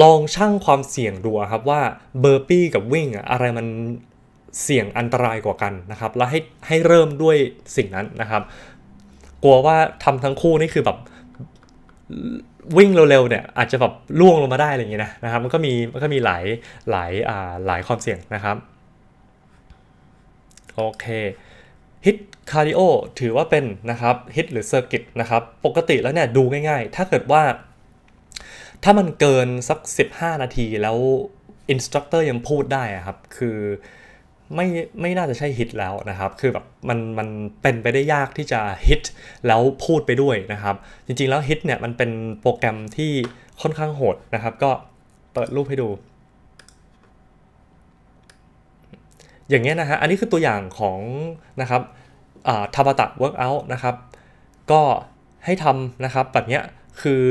ลองชั่งความเสี่ยงดูครับว่าเบอร์ปี้กับวิ่งอะไรมันเสี่ยงอันตรายกว่ากันนะครับ แล้วให้ให้เริ่มด้วยสิ่งนั้นนะครับ กลัวว่าทำทั้งคู่นี่คือแบบวิ่งเร็วๆเนี่ยอาจจะแบบล่วงลงมาได้อะไรอย่างเงี้ยนะนะครับมันก็มีมันก็มีหลายหลายอ่าหลายความเสี่ยงนะครับโอเคฮิตคาร์ดิโอถือว่าเป็นนะครับฮิตหรือเซอร์กิตนะครับปกติแล้วเนี่ยดูง่ายๆ ถ้าเกิดว่าถ้ามันเกินสัก 15 นาทีแล้วอินสตรัคเตอร์ยังพูดได้ครับคือไม่ไม่น่าจะใช่ฮิตแล้วนะครับ คือแบบมันมันเป็นไปได้ยากที่จะฮิตแล้วพูดไปด้วยนะครับ จริงๆแล้วฮิตเนี่ยมันเป็นโปรแกรมที่ค่อนข้างโหดนะครับ ก็เปิดรูปให้ดูอย่างเงี้ยนะฮะ อันนี้คือตัวอย่างของนะครับทับตะเวิร์กอัลนะครับ ก็ให้ทำนะครับ แบบเนี้ยคือ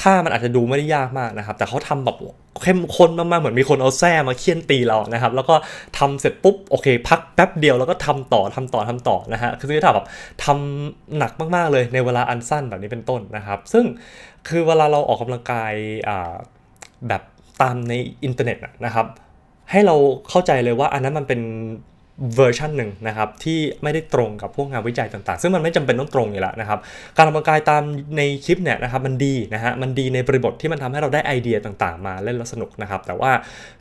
ถ้ามันอาจจะดูไม่ได้ยากมากนะครับ แต่เขาทำแบบเข้มข้นมากๆเหมือนมีคนเอาแส้มาเคี่ยนตีเรานะครับ แล้วก็ทำเสร็จปุ๊บโอเคพักแป๊บเดียวแล้วก็ทำต่อทำต่อทำต่อนะฮะคือถ้าแบบทำหนักมากๆเลยในเวลาอันสั้นแบบนี้เป็นต้นนะครับ ซึ่งคือเวลาเราออกกำลังกายแบบตามในอินเทอร์เน็ตนะครับให้เราเข้าใจเลยว่าอันนั้นมันเป็นเวอร์ชันหนึ่งนะครับที่ไม่ได้ตรงกับพวกงานวิจัยต่าง ๆ ซึ่งมันไม่จำเป็นต้องตรงอยู่แล้วนะครับ การออกกำลังกายตามในคลิปเนี่ยนะครับมันดีนะฮะมันดีในบริบทที่มันทำให้เราได้ไอเดียต่างๆมา เล่นแล้วสนุกนะครับแต่ว่า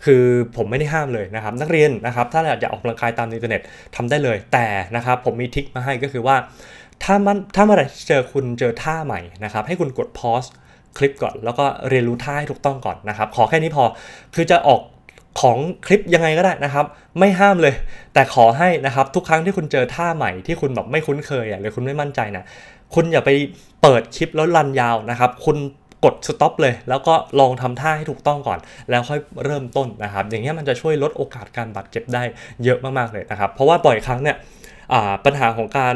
คือผมไม่ได้ห้ามเลยนะครับนักเรียนนะครับ ถ้าอยากออกกำลังกายตามอินเทอร์เน็ตทำได้เลยแต่นะครับผมมีทิคมาให้ก็คือว่า ถ้ามันถ้าเมื่อไหร่เจอคุณเจอท่าใหม่นะครับให้คุณกดพอยส์คลิปก่อน แล้วก็เรียนรู้ท่าให้ถูกต้องก่อนนะครับ ขอแค่นี้พอคือจะออกของคลิปยังไงก็ได้นะครับ ไม่ห้ามเลย แต่ขอให้นะครับทุกครั้งที่คุณเจอท่าใหม่ที่คุณแบบไม่คุ้นเคยหรือคุณไม่มั่นใจนะคุณอย่าไปเปิดคลิปแล้วรันยาวนะครับคุณกดสต็อปเลย แล้วก็ลองทำท่าให้ถูกต้องก่อน แล้วค่อยเริ่มต้นนะครับ อย่างนี้มันจะช่วยลดโอกาสการบาดเจ็บได้ เยอะมากๆเลยนะครับเพราะว่าบ่อยครั้งเนี่ยปัญหาของการ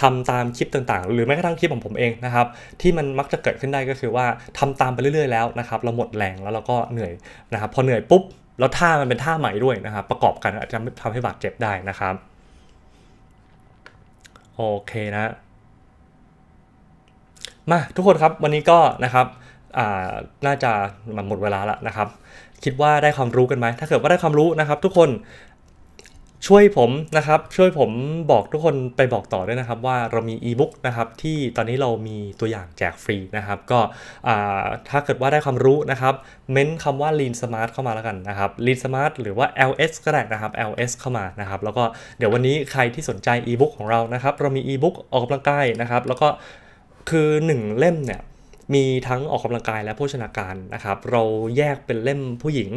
ทำตามคลิปต่างๆ หรือแม้กระทั่งคลิปของผมเองนะครับที่มันมักจะเกิดขึ้นได้ก็คือว่าทำตามไปเรื่อย ๆแล้วนะครับเราหมดแรงแล้วเราก็เหนื่อยนะครับพอเหนื่อยปุ๊บแล้วท่ามันเป็นท่าใหม่ด้วยนะครับ ประกอบกันอาจจะทำให้บาดเจ็บได้นะครับ โอเคนะ มาทุกคนครับ วันนี้ก็นะครับน่าจะหมดเวลาแล้วนะครับ คิดว่าได้ความรู้กันไหม ถ้าเกิดว่าได้ความรู้นะครับทุกคนช่วยผมนะครับ ช่วยผมบอกทุกคนไปบอกต่อด้วยนะครับ ว่าเรามีอีบุ๊กนะครับที่ตอนนี้เรามีตัวอย่างแจกฟรีนะครับ ก็ถ้าเกิดว่าได้ความรู้นะครับ เม้นคำว่า Lean Smart เข้ามาแล้วกันนะครับ Lean Smart หรือว่า LS ก็ได้นะครับ LS เข้ามานะครับ แล้วก็เดี๋ยววันนี้ใครที่สนใจอีบุ๊กของเรานะครับ เรามีอีบุ๊กออกกำลังกายนะครับ แล้วก็คือ 1 เล่มเนี่ยมีทั้งออกกำลังกายและโภชนาการนะครับ เราแยกเป็นเล่มผู้หญิง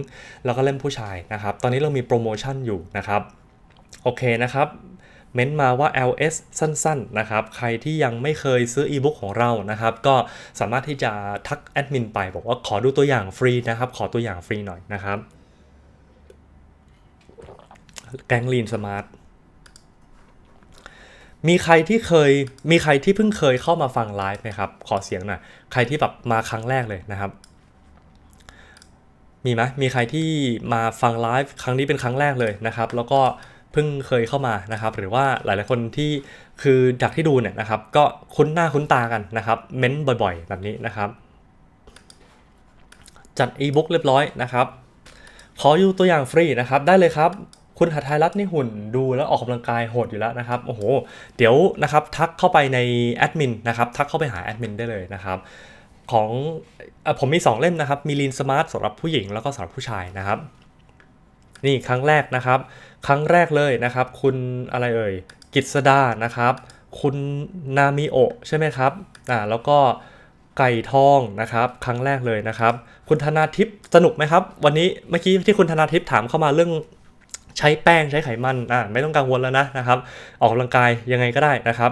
แล้วก็เล่มผู้ชายนะครับตอนนี้เรามีโปรโมชั่นอยู่นะครับโอเคนะครับ เม้นมาว่า LS สั้นๆ นะครับ ใครที่ยังไม่เคยซื้ออีบุ๊กของเรานะครับ ก็สามารถที่จะทักแอดมินไปบอกว่าขอดูตัวอย่างฟรีนะครับ ขอตัวอย่างฟรีหน่อยนะครับ แกงลีนสมาร์ท มีใครที่เคย มีใครที่เพิ่งเคยเข้ามาฟังไลฟ์ไหมครับ ขอเสียงหน่อย ใครที่แบบมาครั้งแรกเลยนะครับ มีไหม มีใครที่มาฟังไลฟ์ครั้งนี้เป็นครั้งแรกเลยนะครับ แล้วก็เพิ่งเคยเข้ามานะครับ หรือว่าหลาย ๆคนที่คือจากที่ดูเนี่ยนะครับ ก็คุ้นหน้าคุ้นตากันนะครับเม้นบ่อยๆ แบบนี้นะครับจัดอีบุ๊กเรียบร้อยนะครับขออยู่ตัวอย่างฟรีนะครับ ได้เลยครับคุณหัทไทยรัตน์นี่หุ่นดูแล้วออกกำลังกายโหดอยู่แล้วนะครับโอ้โหเดี๋ยวนะครับ ทักเข้าไปในแอดมินนะครับทักเข้าไปหาแอดมินได้เลยนะครับ ของผมมี 2 เล่มนะครับมีลีนสมาร์ทสำหรับผู้หญิงแล้วก็สำหรับผู้ชายนะครับนี่ครั้งแรกนะครับ ครั้งแรกเลยนะครับ คุณอะไรเอ่ยกิตสดานะครับ คุณนามิโอใช่ไหมครับอ่าแล้วก็ไก่ทองนะครับ ครั้งแรกเลยนะครับ คุณธนาทิพย์สนุกไหมครับ วันนี้เมื่อกี้ที่คุณธนาทิพย์ถามเข้ามาเรื่อง ใช้แป้งใช้ไขมันอ่าไม่ต้องกังวลแล้วนะนะครับ ออกกำลังกายยังไงก็ได้นะครับ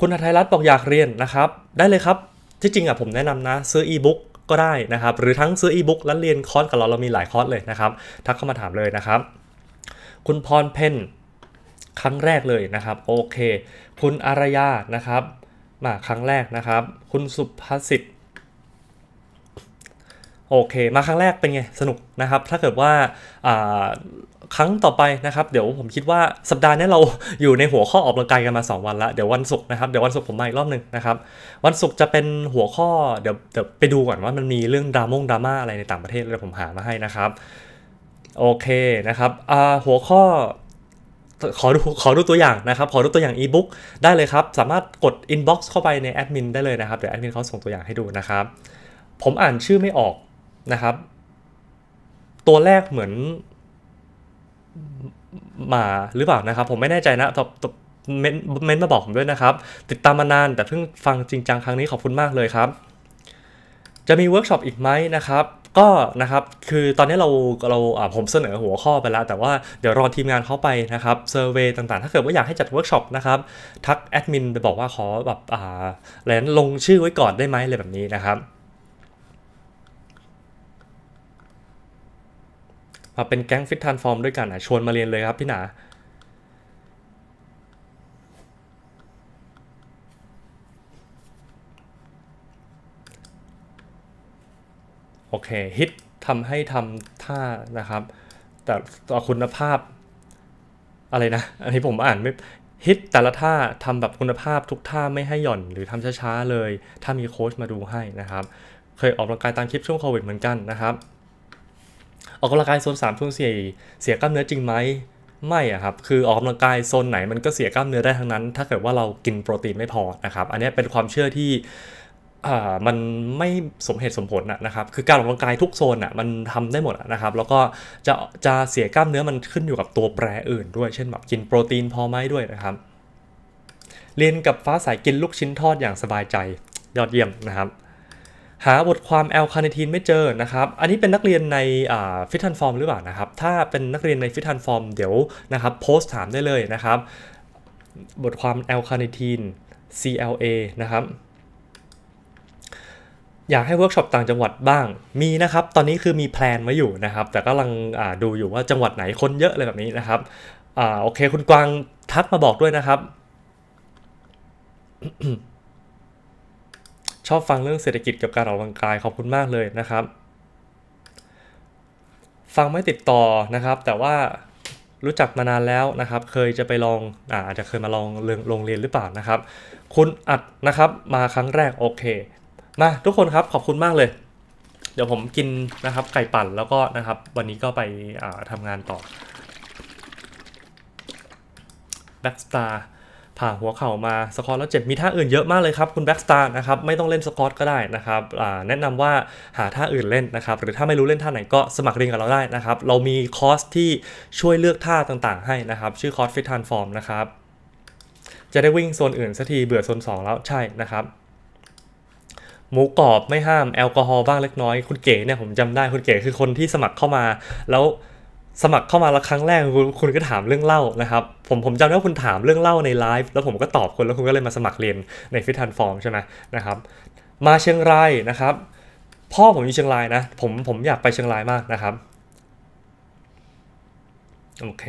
คุณอาทัยรัตน์บอกอยากเรียนนะครับ ได้เลยครับที่จริงอ่ะผมแนะนำนะซื้ออีบุ๊กก็ได้นะครับหรือทั้งซื้ออีบุ๊กแล้วเรียนคอร์สกับเราเรามีหลายคอร์สเลยนะครับทักเข้ามาถามเลยนะครับ คุณพรเพนครั้งแรกเลยนะครับ โอเคคุณอารยานะครับมาครั้งแรกนะครับ คุณสุภสิทธิ์โอเค มาครั้งแรกเป็นไงสนุกนะครับถ้าเกิดว่าครั้งต่อไปนะครับ เดี๋ยวผมคิดว่าสัปดาห์นี้เราอยู่ในหัวข้อออกกำลังกายกันมา 2 วันละ เดี๋ยววันศุกร์นะครับ เดี๋ยววันศุกร์ผมมาอีกรอบหนึ่งนะครับ วันศุกร์จะเป็นหัวข้อ เดี๋ยวเดี๋ยวไปดูก่อนว่ามันมีเรื่องดราม่งดราม่าอะไรในต่างประเทศเดี๋ยวผมหามาให้นะครับ โอเคนะครับ หัวข้อ ขอดูขอดูตัวอย่างนะครับ ขอดูตัวอย่างอีบุ๊กได้เลยครับ สามารถกด inbox เข้าไปในแอดมินได้เลยนะครับ เดี๋ยวแอดมินเขาส่งตัวอย่างให้ดูนะครับ ผมอ่านชื่อไม่ออกนะครับ ตัวแรกเหมือนมาหรือเปล่านะครับ ผมไม่แน่ใจนะตบตบเม้นเม้นมาบอกผมด้วยนะครับ ติดตามมานานแต่เพิ่งฟังจริงจัง ครั้งนี้ขอบคุณมากเลยครับ จะมีเวิร์กช็อปอีกไหมนะครับ ก็นะครับคือตอนนี้เราเราผมเสนอหัวข้อไปแล้ว แต่ว่าเดี๋ยวรอทีมงานเขาไปนะครับ เซอร์เวยต่างๆ ถ้าเกิดว่าอยากให้จัดเวิร์กช็อปนะครับ ทักแอดมินไปบอกว่าขอแบบอ่าแล้ลงชื่อไว้ก่อนได้ไหมอะไรแบบนี้นะครับาเป็นแก๊งฟิตทันฟอร์มด้วยกันอ่ะชวนมาเรียนเลยครับพี่หนา โอเคฮิตทำให้ทำท่านะครับ แต่ต่อคุณภาพ อะไรนะ อันนี้ผมอ่านไม่ฮิตแต่ละท่าทำแบบคุณภาพทุกท่าไม่ให้หย่อนหรือทำช้าๆเลย ถ้ามีโค้ชมาดูให้นะครับ เคยออกกำลังกายตามคลิปช่วงโควิดเหมือนกันนะครับออกกำลังกายโซน3โซนงเสียกล้ามเนื้อจริงไหมไม่อะครับ คือออกกำลังกายโซนไหนมันก็เสียกล้ามเนื้อได้ทั้งนั้น ถ้าเกิดว่าเรากินโปรตีนไม่พอนะครับ อันนี้เป็นความเชื่อที่มันไม่สมเหตุสมผลนะครับ คือการออกกำลังกายทุกโซนอ่ะมันทำได้หมดนะครับ แล้วก็จะจะเสียกล้ามเนื้อมันขึ้นอยู่กับตัวแปรอื่นด้วยเช่นแบบกินโปรตีนพอไหมด้วยนะครับ เรียนกับฟ้าสายกินลูกชิ้นทอดอย่างสบายใจ ยอดเยี่ยมนะครับหาบทความแอลคาเนทีนไม่เจอนะครับ อันนี้เป็นนักเรียนในฟิทันฟอร์มหรือเปล่านะครับ ถ้าเป็นนักเรียนในฟิทันฟอร์มเดี๋ยวนะครับ โพสต์ถามได้เลยนะครับบทความแอลคาเนทีน CLA นะครับ อยากให้เวิร์กช็อปต่างจังหวัดบ้าง มีนะครับ ตอนนี้คือมีแพลนไว้อยู่นะครับแต่ก็กำลังดูอยู่ว่าจังหวัดไหนคนเยอะอะไรแบบนี้นะครับอโอเค คุณกวางทักมาบอกด้วยนะครับชอบฟังเรื่องเศรษฐกิจกับการออกกำลังกายขอบคุณมากเลยนะครับ ฟังไม่ติดต่อนะครับ แต่ว่ารู้จักมานานแล้วนะครับ เคยจะไปลองอาจจะเคยมาลองเองโรงเรียนหรือเปล่านะครับ คุณอัดนะครับมาครั้งแรกโอเคมาทุกคนครับขอบคุณมากเลย เดี๋ยวผมกินนะครับ ไก่ปั่นแล้วก็นะครับวันนี้ก็ไปทำงานต่อแบ็กสตาร์ผ่าหัวเข่ามาสกอตแล้วเจ็บมีท่าอื่นเยอะมากเลยครับคุณแบ็กสตาร์นะครับไม่ต้องเล่นสกอตก็ได้นะครับแนะนำว่าหาท่าอื่นเล่นนะครับ หรือถ้าไม่รู้เล่นท่าไหนก็สมัครเรียนกับเราได้นะครับ เรามีคอร์สที่ช่วยเลือกท่าต่างๆให้นะครับ ชื่อคอร์สฟิตทันฟอร์มนะครับจะได้วิ่งโซนอื่นสักทีเบื่อโซน2 แล้วใช่นะครับ หมูกรอบไม่ห้ามแอลกอฮอล์บ้างเล็กน้อยคุณเก๋เนี่ยผมจำได้คุณเก๋คือคนที่สมัครเข้ามาแล้วสมัครเข้ามาละครั้งแรกคุณคุณก็ถามเรื่องเล่านะครับผมผมจำได้ว่าคุณถามเรื่องเล่าในไลฟ์แล้วผมก็ตอบคุณแล้วคุณก็เลยมาสมัครเรียนในฟิตทันฟอร์มใช่ไหมนะครับ มาเชียงรายนะครับพ่อผมอยู่เชียงรายนะผมผมอยากไปเชียงรายมากนะครับโอเค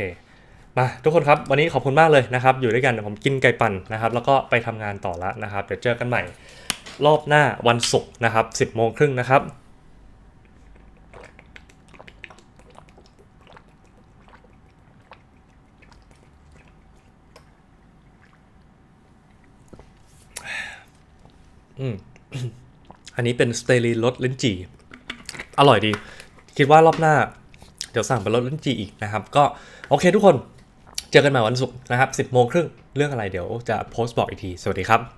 มาทุกคนครับวันนี้ขอบคุณมากเลยนะครับ อยู่ด้วยกันผมกินไก่ปั่นนะครับ แล้วก็ไปทำงานต่อละนะครับเดี๋ยวเจอกันใหม่ รอบหน้าวันศุกร์นะครับ 10โมงครึ่งนะครับอันนี้เป็น สเตลีรสลิ้นจี่อร่อยดี คิดว่ารอบหน้า เดี๋ยวสั่งเป็นรสลิ้นจี่อีกนะครับ ก็ โอเคทุกคน เจอกันใหม่วันศุกร์นะครับ 10 โมงครึ่งเรื่องอะไรเดี๋ยวจะโพสต์บอกอีกที สวัสดีครับ